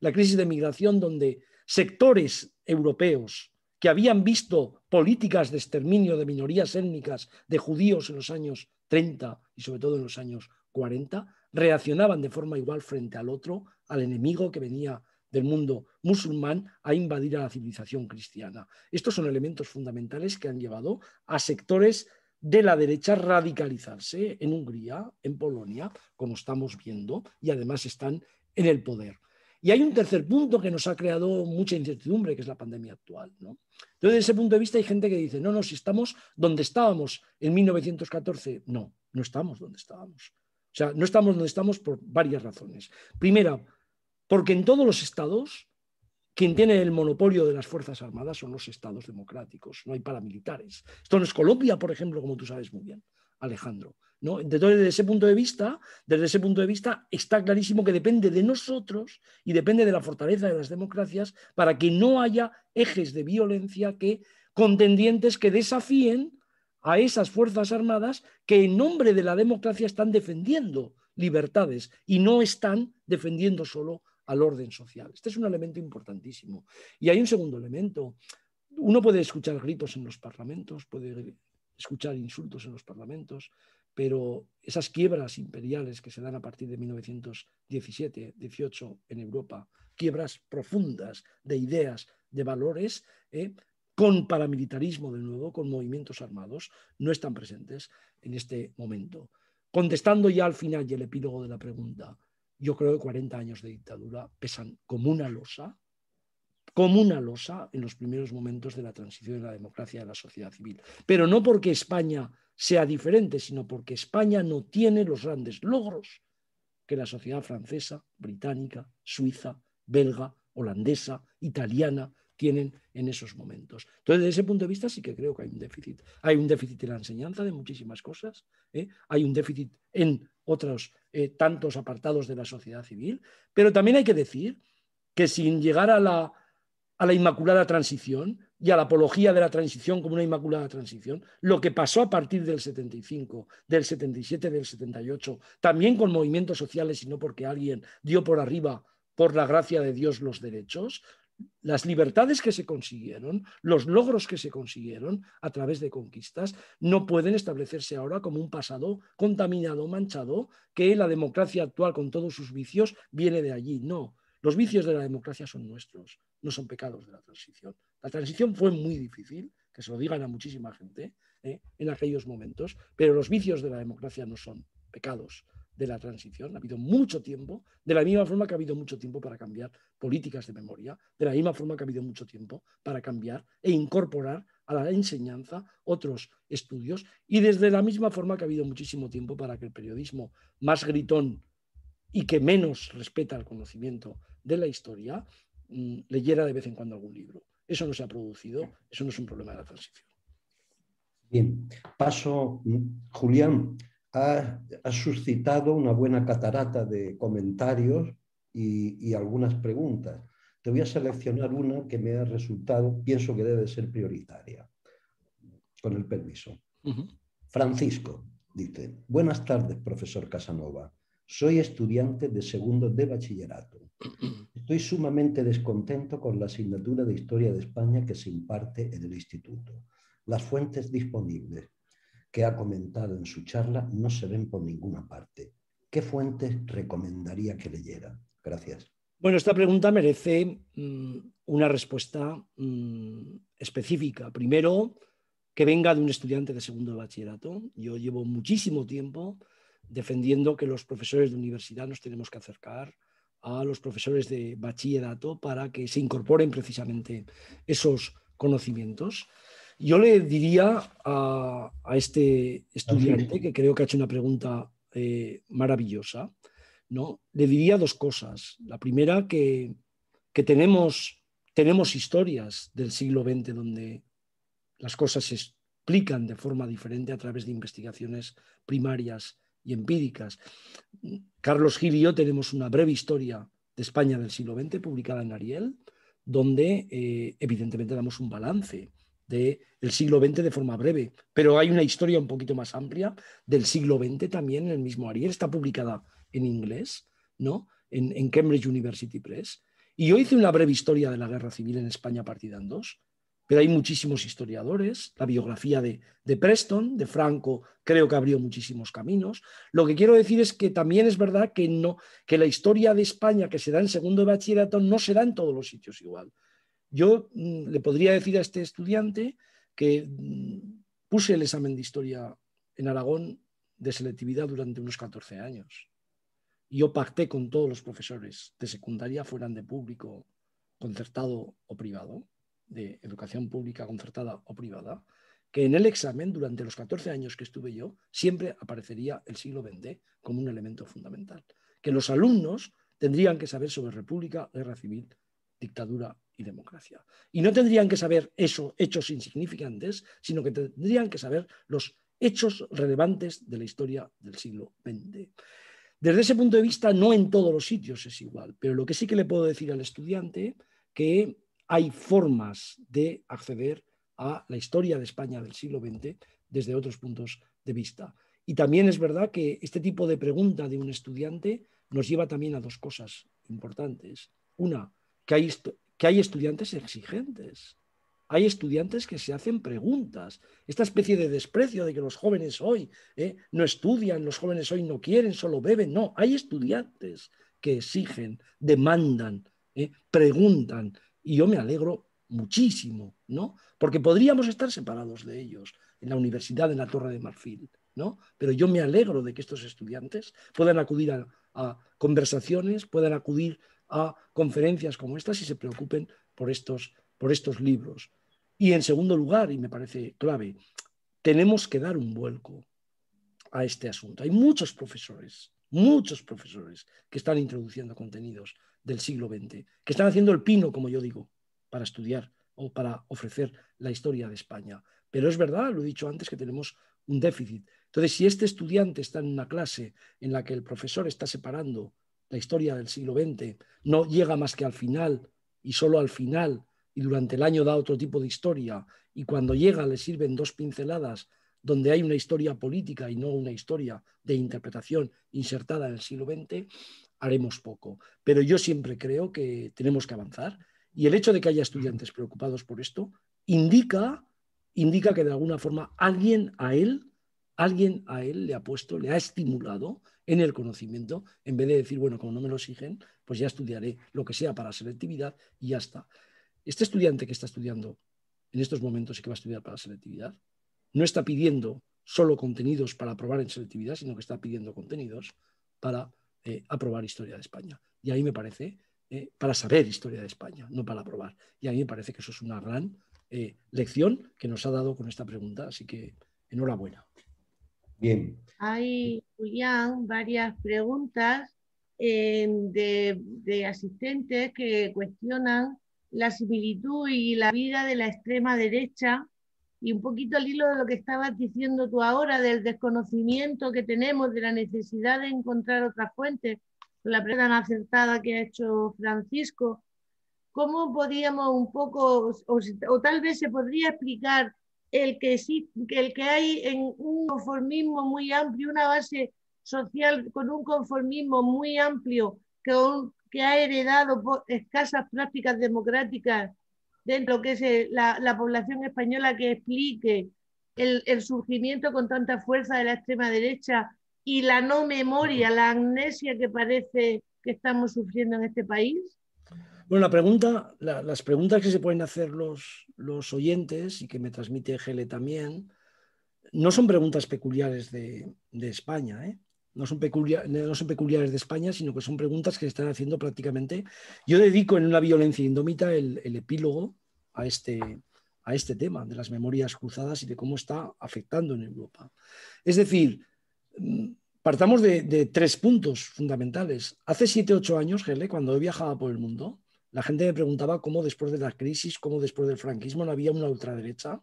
La crisis de migración donde sectores europeos que habían visto políticas de exterminio de minorías étnicas, de judíos en los años 30 y sobre todo en los años 40, reaccionaban de forma igual frente al otro al enemigo que venía del mundo musulmán a invadir a la civilización cristiana. Estos son elementos fundamentales que han llevado a sectores de la derecha a radicalizarse en Hungría, en Polonia, como estamos viendo, y además están en el poder. Y hay un tercer punto que nos ha creado mucha incertidumbre, que es la pandemia actual. Entonces, desde ese punto de vista hay gente que dice, no, no, si estamos donde estábamos en 1914, no, no estamos donde estábamos. O sea, no estamos donde estamos por varias razones. Primera, porque en todos los estados, quien tiene el monopolio de las Fuerzas Armadas son los estados democráticos, no hay paramilitares. Esto no es Colombia, por ejemplo, como tú sabes muy bien, Alejandro. ¿no? Entonces, desde ese punto de vista, desde ese punto de vista, está clarísimo que depende de nosotros y depende de la fortaleza de las democracias para que no haya ejes de violencia que contendientes que desafíen a esas Fuerzas Armadas que en nombre de la democracia están defendiendo libertades y no están defendiendo solo al orden social. Este es un elemento importantísimo. Y hay un segundo elemento. Uno puede escuchar gritos en los parlamentos, puede escuchar insultos en los parlamentos, pero esas quiebras imperiales que se dan a partir de 1917-18 en Europa, quiebras profundas de ideas, de valores, ¿eh? con paramilitarismo de nuevo, con movimientos armados, no están presentes en este momento. Contestando ya al final y el epílogo de la pregunta, yo creo que 40 años de dictadura pesan como una losa, como una losa en los primeros momentos de la transición de la democracia de la sociedad civil. Pero no porque España sea diferente, sino porque España no tiene los grandes logros que la sociedad francesa, británica, suiza, belga, holandesa, italiana tienen en esos momentos. Entonces, desde ese punto de vista sí que creo que hay un déficit. Hay un déficit en la enseñanza de muchísimas cosas, ¿eh? hay un déficit en otros eh, tantos apartados de la sociedad civil, pero también hay que decir que sin llegar a la, a la inmaculada transición y a la apología de la transición como una inmaculada transición, lo que pasó a partir del 75, del 77, del 78, también con movimientos sociales y no porque alguien dio por arriba, por la gracia de Dios, los derechos, las libertades que se consiguieron, los logros que se consiguieron a través de conquistas, no pueden establecerse ahora como un pasado contaminado, manchado, que la democracia actual con todos sus vicios viene de allí. No, los vicios de la democracia son nuestros, no son pecados de la transición. La transición fue muy difícil, que se lo digan a muchísima gente ¿eh? en aquellos momentos, pero los vicios de la democracia no son pecados, de la transición. Ha habido mucho tiempo, de la misma forma que ha habido mucho tiempo para cambiar políticas de memoria, de la misma forma que ha habido mucho tiempo para cambiar e incorporar a la enseñanza otros estudios y desde la misma forma que ha habido muchísimo tiempo para que el periodismo más gritón y que menos respeta el conocimiento de la historia mm, leyera de vez en cuando algún libro. Eso no se ha producido, eso no es un problema de la transición. Bien, paso, mm, Julián, ha, suscitado una buena catarata de comentarios y, algunas preguntas. Te voy a seleccionar una que me ha resultado, pienso que debe ser prioritaria, con el permiso. Francisco dice, buenas tardes, profesor Casanova. Soy estudiante de segundo de bachillerato. Estoy sumamente descontento con la asignatura de Historia de España que se imparte en el instituto. Las fuentes disponibles que ha comentado en su charla no se ven por ninguna parte. ¿Qué fuentes recomendaría que leyera? Gracias. Bueno, esta pregunta merece mm, una respuesta mm, específica. Primero, que venga de un estudiante de segundo bachillerato. Yo llevo muchísimo tiempo defendiendo que los profesores de universidad nos tenemos que acercar a los profesores de bachillerato para que se incorporen precisamente esos conocimientos. Yo le diría a, este estudiante, que creo que ha hecho una pregunta eh, maravillosa, ¿no? le diría dos cosas. La primera, que, tenemos, tenemos historias del siglo XX donde las cosas se explican de forma diferente a través de investigaciones primarias y empíricas. Carlos Gil y yo tenemos una breve historia de España del siglo XX publicada en Ariel, donde eh, evidentemente damos un balance del siglo XX de forma breve, pero hay una historia un poquito más amplia del siglo XX también en el mismo Ariel, está publicada en inglés, ¿no? En, Cambridge University Press. Y yo hice una breve historia de la guerra civil en España partida en dos, pero hay muchísimos historiadores, la biografía de, Preston, de Franco, creo que abrió muchísimos caminos. Lo que quiero decir es que también es verdad que, no, que la historia de España que se da en segundo bachillerato no se da en todos los sitios igual yo mm, le podría decir a este estudiante que mm, puse el examen de historia en Aragón de selectividad durante unos 14 años. Yo pacté con todos los profesores de secundaria, fueran de público, concertado o privado, de educación pública, concertada o privada, que en el examen, durante los 14 años que estuve yo, siempre aparecería el siglo XX como un elemento fundamental. Que los alumnos tendrían que saber sobre República, Guerra Civil, dictadura y democracia. Y no tendrían que saber eso, hechos insignificantes, sino que tendrían que saber los hechos relevantes de la historia del siglo XX. Desde ese punto de vista, no en todos los sitios es igual, pero lo que sí que le puedo decir al estudiante que hay formas de acceder a la historia de España del siglo XX desde otros puntos de vista. Y también es verdad que este tipo de pregunta de un estudiante nos lleva también a dos cosas importantes. Una, que hay que hay estudiantes exigentes, hay estudiantes que se hacen preguntas. Esta especie de desprecio de que los jóvenes hoy eh, no estudian, los jóvenes hoy no quieren, solo beben, no, hay estudiantes que exigen, demandan, eh, preguntan, y yo me alegro muchísimo, ¿no? Porque podríamos estar separados de ellos en la universidad, en la Torre de Marfil, ¿no? Pero yo me alegro de que estos estudiantes puedan acudir a conversaciones, puedan acudir a conferencias como estas y se preocupen por estos, por estos libros. Y en segundo lugar, y me parece clave, tenemos que dar un vuelco a este asunto. Hay muchos profesores, muchos profesores que están introduciendo contenidos del siglo XX, que están haciendo el pino, como yo digo, para estudiar o para ofrecer la historia de España. Pero es verdad, lo he dicho antes, que tenemos un déficit. Entonces, si este estudiante está en una clase en la que el profesor está separando la historia del siglo XX no llega más que al final y solo al final y durante el año da otro tipo de historia y cuando llega le sirven dos pinceladas donde hay una historia política y no una historia de interpretación insertada en el siglo XX, haremos poco. Pero yo siempre creo que tenemos que avanzar y el hecho de que haya estudiantes preocupados por esto indica, indica que de alguna forma alguien a él, alguien a él le ha puesto, le ha estimulado en el conocimiento, en vez de decir, bueno, como no me lo exigen, pues ya estudiaré lo que sea para selectividad y ya está. Este estudiante que está estudiando en estos momentos y que va a estudiar para selectividad, no está pidiendo solo contenidos para aprobar en selectividad, sino que está pidiendo contenidos para eh, aprobar historia de España. Y ahí me parece, eh, para saber historia de España, no para aprobar. Y mí me parece que eso es una gran eh, lección que nos ha dado con esta pregunta. Así que enhorabuena. Bien. Hay, Julián, varias preguntas eh, de, asistentes que cuestionan la similitud y la vida de la extrema derecha y un poquito al hilo de lo que estabas diciendo tú ahora, del desconocimiento que tenemos, de la necesidad de encontrar otras fuentes, la pregunta acertada que ha hecho Francisco, ¿cómo podríamos un poco, o, tal vez se podría explicar el que, hay en un conformismo muy amplio, una base social con un conformismo muy amplio que, ha heredado escasas prácticas democráticas dentro que es la, población española que explique el, surgimiento con tanta fuerza de la extrema derecha y la no memoria, la amnesia que parece que estamos sufriendo en este país? Bueno, la pregunta, las preguntas que se pueden hacer los, los oyentes y que me transmite Gele también, no son preguntas peculiares de, España, ¿eh? no, son peculiares de España, sino que son preguntas que se están haciendo prácticamente. Yo dedico en una violencia indómita el, epílogo a este, a este tema de las memorias cruzadas y de cómo está afectando en Europa. Es decir, mm, partamos de, tres puntos fundamentales. Hace siete, ocho años, Gele, cuando viajaba por el mundo, la gente me preguntaba cómo después de la crisis, cómo después del franquismo no había una ultraderecha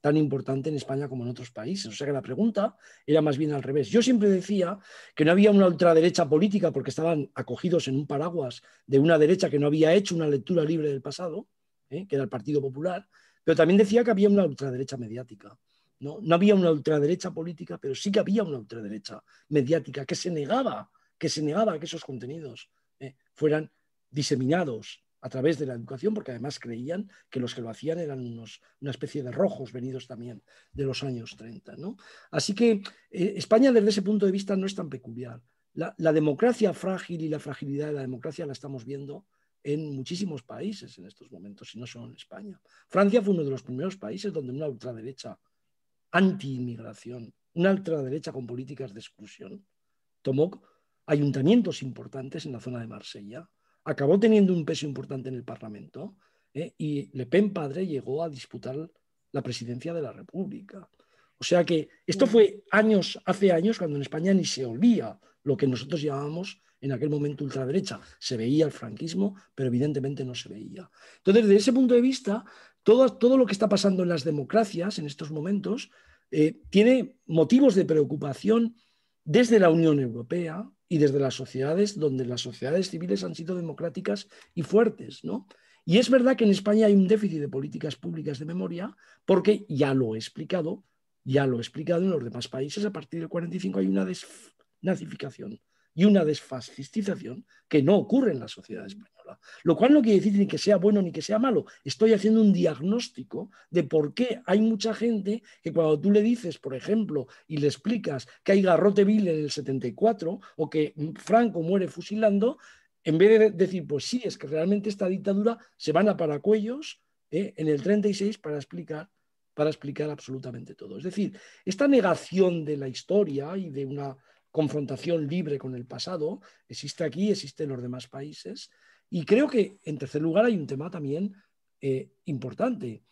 tan importante en España como en otros países. O sea que la pregunta era más bien al revés. Yo siempre decía que no había una ultraderecha política porque estaban acogidos en un paraguas de una derecha que no había hecho una lectura libre del pasado, ¿eh? que era el Partido Popular, pero también decía que había una ultraderecha mediática. ¿no? no había una ultraderecha política, pero sí que había una ultraderecha mediática que se negaba, que se negaba a que esos contenidos ¿eh? fueran diseminados a través de la educación, porque además creían que los que lo hacían eran una especie de rojos venidos también de los años 30. ¿no? Así que eh, España desde ese punto de vista no es tan peculiar. La, la, democracia frágil y la fragilidad de la democracia la estamos viendo en muchísimos países en estos momentos, y no solo en España. Francia fue uno de los primeros países donde una ultraderecha anti-inmigración, una ultraderecha con políticas de exclusión, tomó ayuntamientos importantes en la zona de Marsella acabó teniendo un peso importante en el Parlamento ¿eh? y Le Pen padre llegó a disputar la presidencia de la República. O sea que esto fue años, hace años, cuando en España ni se olvía lo que nosotros llamábamos en aquel momento ultraderecha. Se veía el franquismo, pero evidentemente no se veía. Entonces, desde ese punto de vista, todo, todo lo que está pasando en las democracias en estos momentos eh, tiene motivos de preocupación desde la Unión Europea, y desde las sociedades donde las sociedades civiles han sido democráticas y fuertes, ¿no? Y es verdad que en España hay un déficit de políticas públicas de memoria porque ya lo he explicado, ya lo he explicado en los demás países, a partir del 45 hay una desnazificación y una desfascistización que no ocurre en la sociedad española. Lo cual no quiere decir ni que sea bueno ni que sea malo. Estoy haciendo un diagnóstico de por qué hay mucha gente que cuando tú le dices, por ejemplo, y le explicas que hay Garroteville en el 74 o que Franco muere fusilando, en vez de decir, pues sí, es que realmente esta dictadura se van a paracuellos ¿eh? en el 36 para explicar para explicar absolutamente todo. Es decir, esta negación de la historia y de una confrontación libre con el pasado, existe aquí, existe en los demás países. Y creo que, en tercer lugar, hay un tema también eh, importante.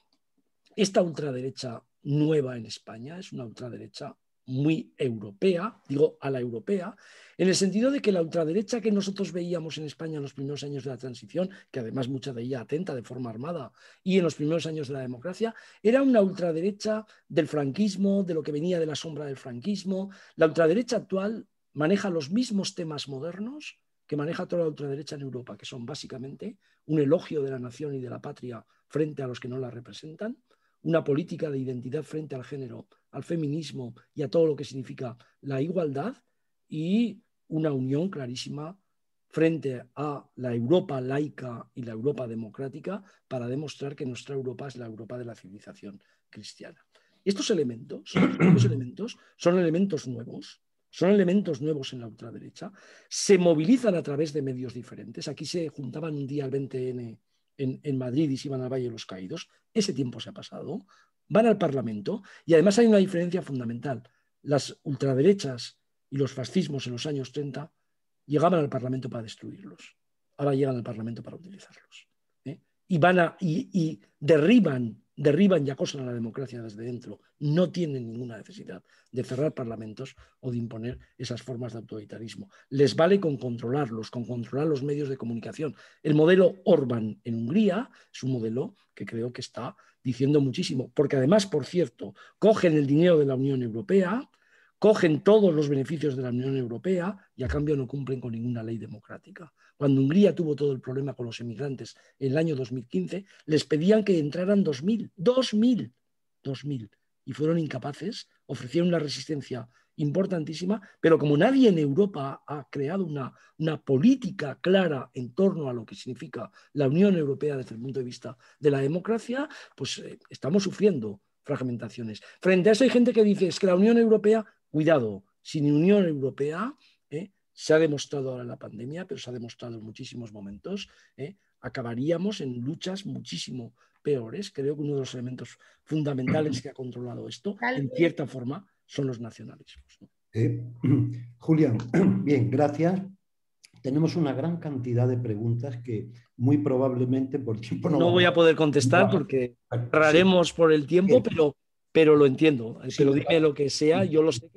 Esta ultraderecha nueva en España es una ultraderecha muy europea, digo a la europea, en el sentido de que la ultraderecha que nosotros veíamos en España en los primeros años de la transición, que además mucha de ella atenta de forma armada, y en los primeros años de la democracia, era una ultraderecha del franquismo, de lo que venía de la sombra del franquismo. La ultraderecha actual maneja los mismos temas modernos que maneja toda la ultraderecha en Europa, que son básicamente un elogio de la nación y de la patria frente a los que no la representan, una política de identidad frente al género, al feminismo y a todo lo que significa la igualdad y una unión clarísima frente a la Europa laica y la Europa democrática para demostrar que nuestra Europa es la Europa de la civilización cristiana. Estos elementos, estos elementos son elementos nuevos, son elementos nuevos en la ultraderecha, se movilizan a través de medios diferentes. Aquí se juntaban un día el 20N en, Madrid y se iban al Valle de los Caídos. Ese tiempo se ha pasado. Van al Parlamento y además hay una diferencia fundamental. Las ultraderechas y los fascismos en los años 30 llegaban al Parlamento para destruirlos. Ahora llegan al Parlamento para utilizarlos. ¿eh? Y, van a, y derriban derriban y acosan a la democracia desde dentro, no tienen ninguna necesidad de cerrar parlamentos o de imponer esas formas de autoritarismo. Les vale con controlarlos, con controlar los medios de comunicación. El modelo Orban en Hungría es un modelo que creo que está diciendo muchísimo, porque además, por cierto, cogen el dinero de la Unión Europea, cogen todos los beneficios de la Unión Europea y a cambio no cumplen con ninguna ley democrática. Cuando Hungría tuvo todo el problema con los emigrantes en el año 2015, les pedían que entraran 2.000, 2.000, 2.000, y fueron incapaces, ofrecieron una resistencia importantísima, pero como nadie en Europa ha creado una, una política clara en torno a lo que significa la Unión Europea desde el punto de vista de la democracia, pues eh, estamos sufriendo fragmentaciones. Frente a eso hay gente que dice es que la Unión Europea Cuidado, sin Unión Europea, ¿eh? se ha demostrado ahora la pandemia, pero se ha demostrado en muchísimos momentos, ¿eh? acabaríamos en luchas muchísimo peores. Creo que uno de los elementos fundamentales que ha controlado esto, en cierta forma, son los nacionalismos. Eh, Julián, bien, gracias. Tenemos una gran cantidad de preguntas que muy probablemente por tiempo no, no voy a poder contestar porque cerraremos por el tiempo, pero pero lo entiendo. que lo dime lo que sea, yo lo sé.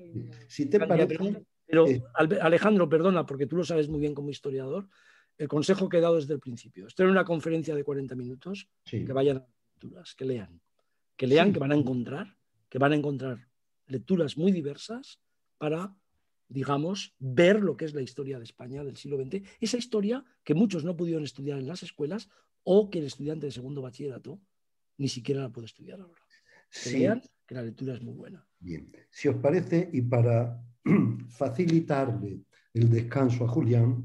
Alejandro, perdona, porque tú lo sabes muy bien como historiador, el consejo que he dado desde el principio. estoy en una conferencia de 40 minutos, que vayan a lecturas, que lean, que lean, que van a encontrar, que van a encontrar lecturas muy diversas para digamos, ver lo que es la historia de España del siglo XX, esa historia que muchos no pudieron estudiar en las escuelas o que el estudiante de segundo bachillerato ni siquiera la puede estudiar ahora que la lectura es muy buena. Bien, si os parece, y para facilitarle el descanso a Julián,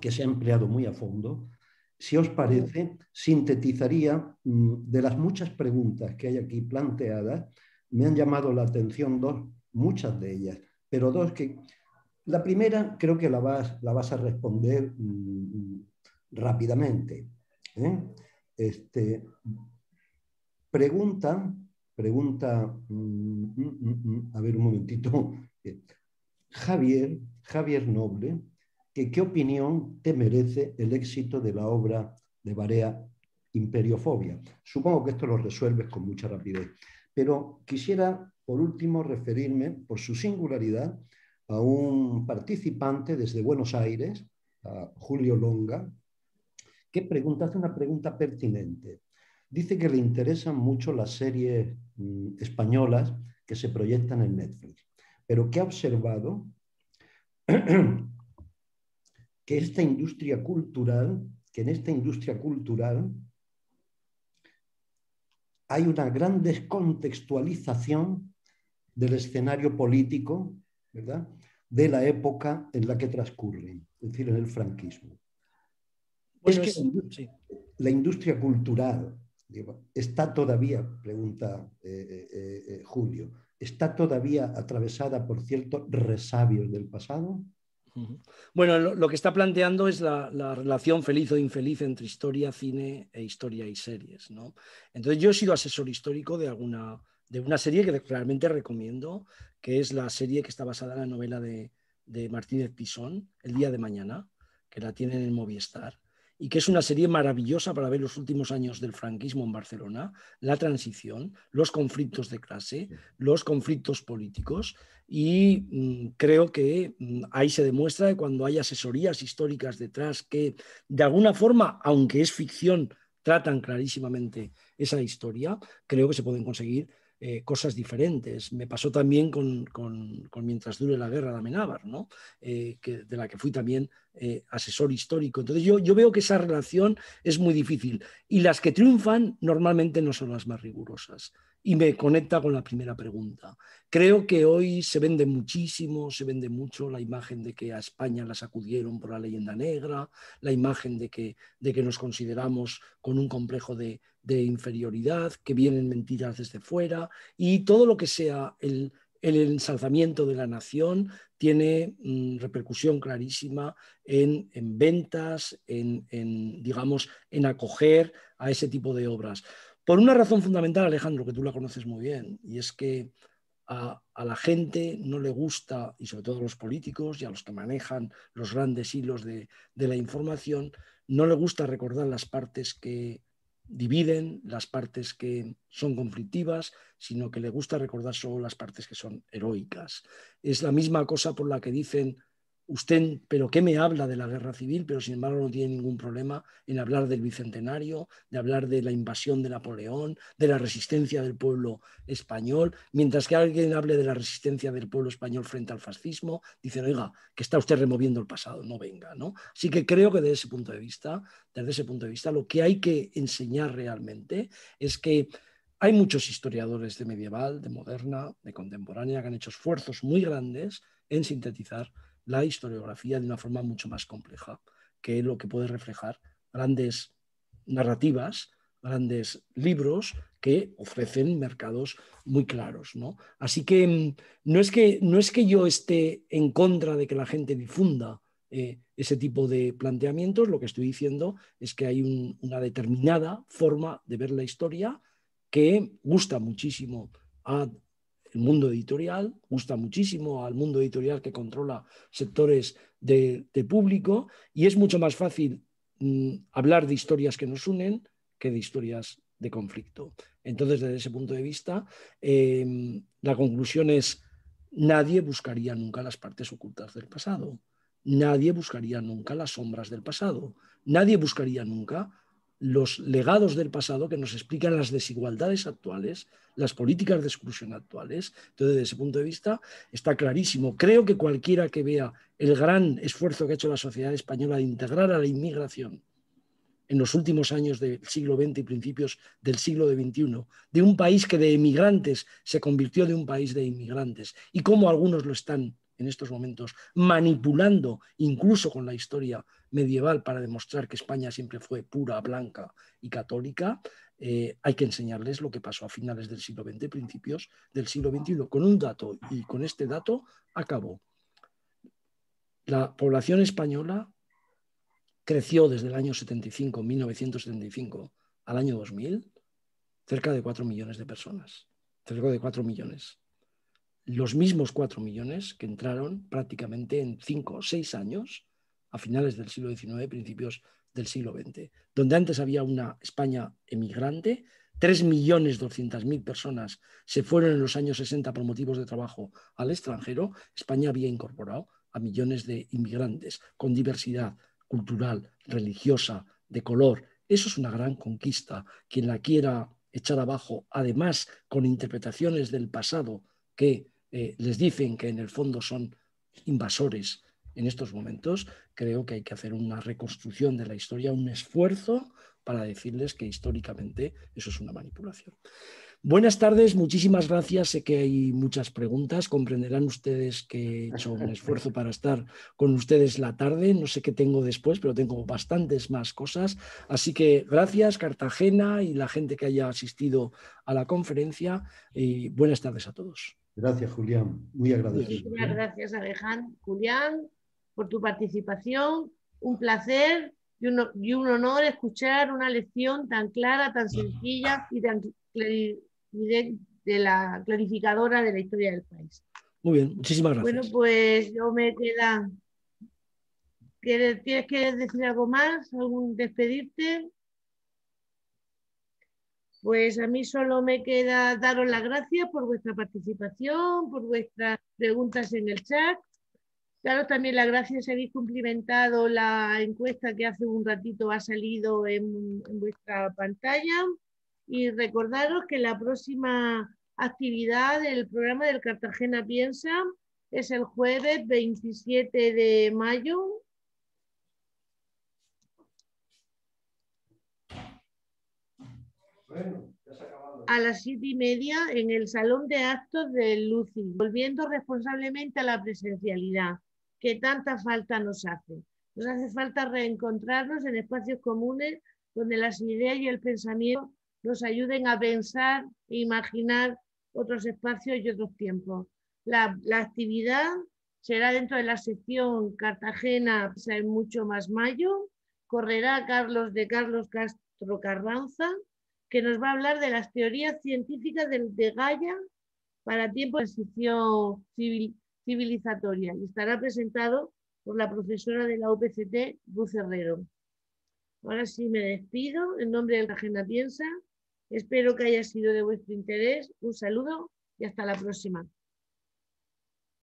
que se ha empleado muy a fondo, si os parece, sintetizaría mm, de las muchas preguntas que hay aquí planteadas, me han llamado la atención dos, muchas de ellas, pero dos que... La primera creo que la vas, la vas a responder mm, mm, rápidamente. pregunta ¿eh? Este, pregunta, mm, mm, mm, a ver un momentito, Javier, Javier Noble, ¿qué opinión te merece el éxito de la obra de Barea Imperiofobia? Supongo que esto lo resuelves con mucha rapidez, pero quisiera, por último, referirme, por su singularidad, a un participante desde Buenos Aires, Julio Longa, que pregunta, hace una pregunta pertinente dice que le interesan mucho las series mm, españolas que se proyectan en Netflix, pero que ha observado que esta industria cultural, que en esta industria cultural hay una gran descontextualización del escenario político, De la época en la que transcurre, es decir, en el franquismo. la industria cultural está todavía, pregunta eh, eh, eh, Julio, ¿está todavía atravesada por ciertos resabios del pasado? Bueno, lo, que está planteando es la, relación feliz o infeliz entre historia, cine e historia y series. ¿no? Entonces, yo he sido asesor histórico de, alguna, de una serie que realmente recomiendo, que es la serie que está basada en la novela de, Martínez Pisón, El Día de Mañana, que la tienen en Movistar y que es una serie maravillosa para ver los últimos años del franquismo en Barcelona, la transición, los conflictos de clase, los conflictos políticos y mm, creo que mm, ahí se demuestra que cuando hay asesorías históricas detrás que de alguna forma, aunque es ficción, tratan clarísimamente esa historia, creo que se pueden conseguir eh, cosas diferentes. Me pasó también con, Mientras dure la guerra de Amenábar, ¿no? Eh, de la que fui también eh, asesor histórico. Entonces yo, veo que esa relación es muy difícil y las que triunfan normalmente no son las más rigurosas y me conecta con la primera pregunta. Creo que hoy se vende muchísimo, se vende mucho la imagen de que a España la sacudieron por la leyenda negra, la imagen de que, de que nos consideramos con un complejo de, inferioridad, que vienen mentiras desde fuera y todo lo que sea el, ensalzamiento de la nación tiene mm, repercusión clarísima en, ventas, en, digamos, en acoger a ese tipo de obras. Por una razón fundamental, Alejandro, que tú la conoces muy bien, y es que a, la gente no le gusta, y sobre todo a los políticos y a los que manejan los grandes hilos de, de la información, no le gusta recordar las partes que dividen, las partes que son conflictivas, sino que le gusta recordar solo las partes que son heroicas. Es la misma cosa por la que dicen usted, pero ¿qué me habla de la guerra civil? Pero sin embargo no tiene ningún problema en hablar del bicentenario, de hablar de la invasión de Napoleón, de la resistencia del pueblo español, mientras que alguien hable de la resistencia del pueblo español frente al fascismo, dice, oiga, que está usted removiendo el pasado, no venga, ¿no? Así que creo que desde ese punto de vista, desde ese punto de vista, lo que hay que enseñar realmente es que hay muchos historiadores de medieval, de moderna, de contemporánea, que han hecho esfuerzos muy grandes en sintetizar la historiografía de una forma mucho más compleja, que es lo que puede reflejar grandes narrativas, grandes libros que ofrecen mercados muy claros. ¿no? Así que mm, no, es que no es que yo esté en contra de que la gente difunda eh, ese tipo de planteamientos, lo que estoy diciendo es que hay una determinada forma de ver la historia que gusta muchísimo a el mundo editorial, gusta muchísimo al mundo editorial que controla sectores de, de público y es mucho más fácil mm, hablar de historias que nos unen que de historias de conflicto. Entonces, desde ese punto de vista, em, la conclusión es, nadie buscaría nunca las partes ocultas del pasado, nadie buscaría nunca las sombras del pasado, nadie buscaría nunca los legados del pasado que nos explican las desigualdades actuales, las políticas de exclusión actuales. Entonces, desde ese punto de vista, está clarísimo. Creo que cualquiera que vea el gran esfuerzo que ha hecho la sociedad española de integrar a la inmigración en los últimos años del siglo XX y principios del siglo XXI, de un país que de emigrantes se convirtió de un país de inmigrantes, y cómo algunos lo están en estos momentos, manipulando incluso con la historia medieval para demostrar que España siempre fue pura, blanca y católica, eh, hay que enseñarles lo que pasó a finales del siglo XX, principios del siglo XXI, con un dato, y con este dato acabó. La población española creció desde el año 75, 1975, al año 2000, cerca de 4 millones de personas, cerca de 4 millones los mismos 4 millones que entraron prácticamente en cinco o seis años, a finales del siglo XIX, principios del siglo XX, donde antes había una España emigrante, 3.200.000 personas se fueron en los años 60 por motivos de trabajo al extranjero, España había incorporado a millones de inmigrantes con diversidad cultural, religiosa, de color. Eso es una gran conquista. Quien la quiera echar abajo, además con interpretaciones del pasado que eh, les dicen que en el fondo son invasores en estos momentos, creo que hay que hacer una reconstrucción de la historia, un esfuerzo para decirles que históricamente eso es una manipulación. Buenas tardes, muchísimas gracias. Sé que hay muchas preguntas. Comprenderán ustedes que he hecho un esfuerzo para estar con ustedes la tarde. No sé qué tengo después, pero tengo bastantes más cosas. Así que gracias, Cartagena y la gente que haya asistido a la conferencia. Y buenas tardes a todos. Gracias, Julián. Muy agradecido. Muchísimas ¿eh? gracias, Alejandro. Julián, por tu participación. Un placer y un, honor escuchar una lección tan clara, tan sencilla y tan de la clarificadora de la historia del país. Muy bien, muchísimas gracias. Bueno, pues yo me queda. ¿Tienes que decir algo más? ¿Algún despedirte? Pues a mí solo me queda daros las gracias por vuestra participación, por vuestras preguntas en el chat. Daros también las gracias si habéis cumplimentado la encuesta que hace un ratito ha salido en, en vuestra pantalla. Y recordaros que la próxima actividad del programa del Cartagena Piensa es el jueves 27 de mayo A las siete y media en el Salón de Actos de Lucy, volviendo responsablemente a la presencialidad, que tanta falta nos hace. Nos hace falta reencontrarnos en espacios comunes donde las ideas y el pensamiento nos ayuden a pensar e imaginar otros espacios y otros tiempos. La, actividad será dentro de la sección Cartagena, en mucho más mayo. Correrá Carlos de Carlos Castro Carranza que nos va a hablar de las teorías científicas de, de Gaia para tiempo de transición civilizatoria y estará presentado por la profesora de la OPCT, Luz Herrero. Ahora sí me despido en nombre de la Agenda Piensa. Espero que haya sido de vuestro interés. Un saludo y hasta la próxima.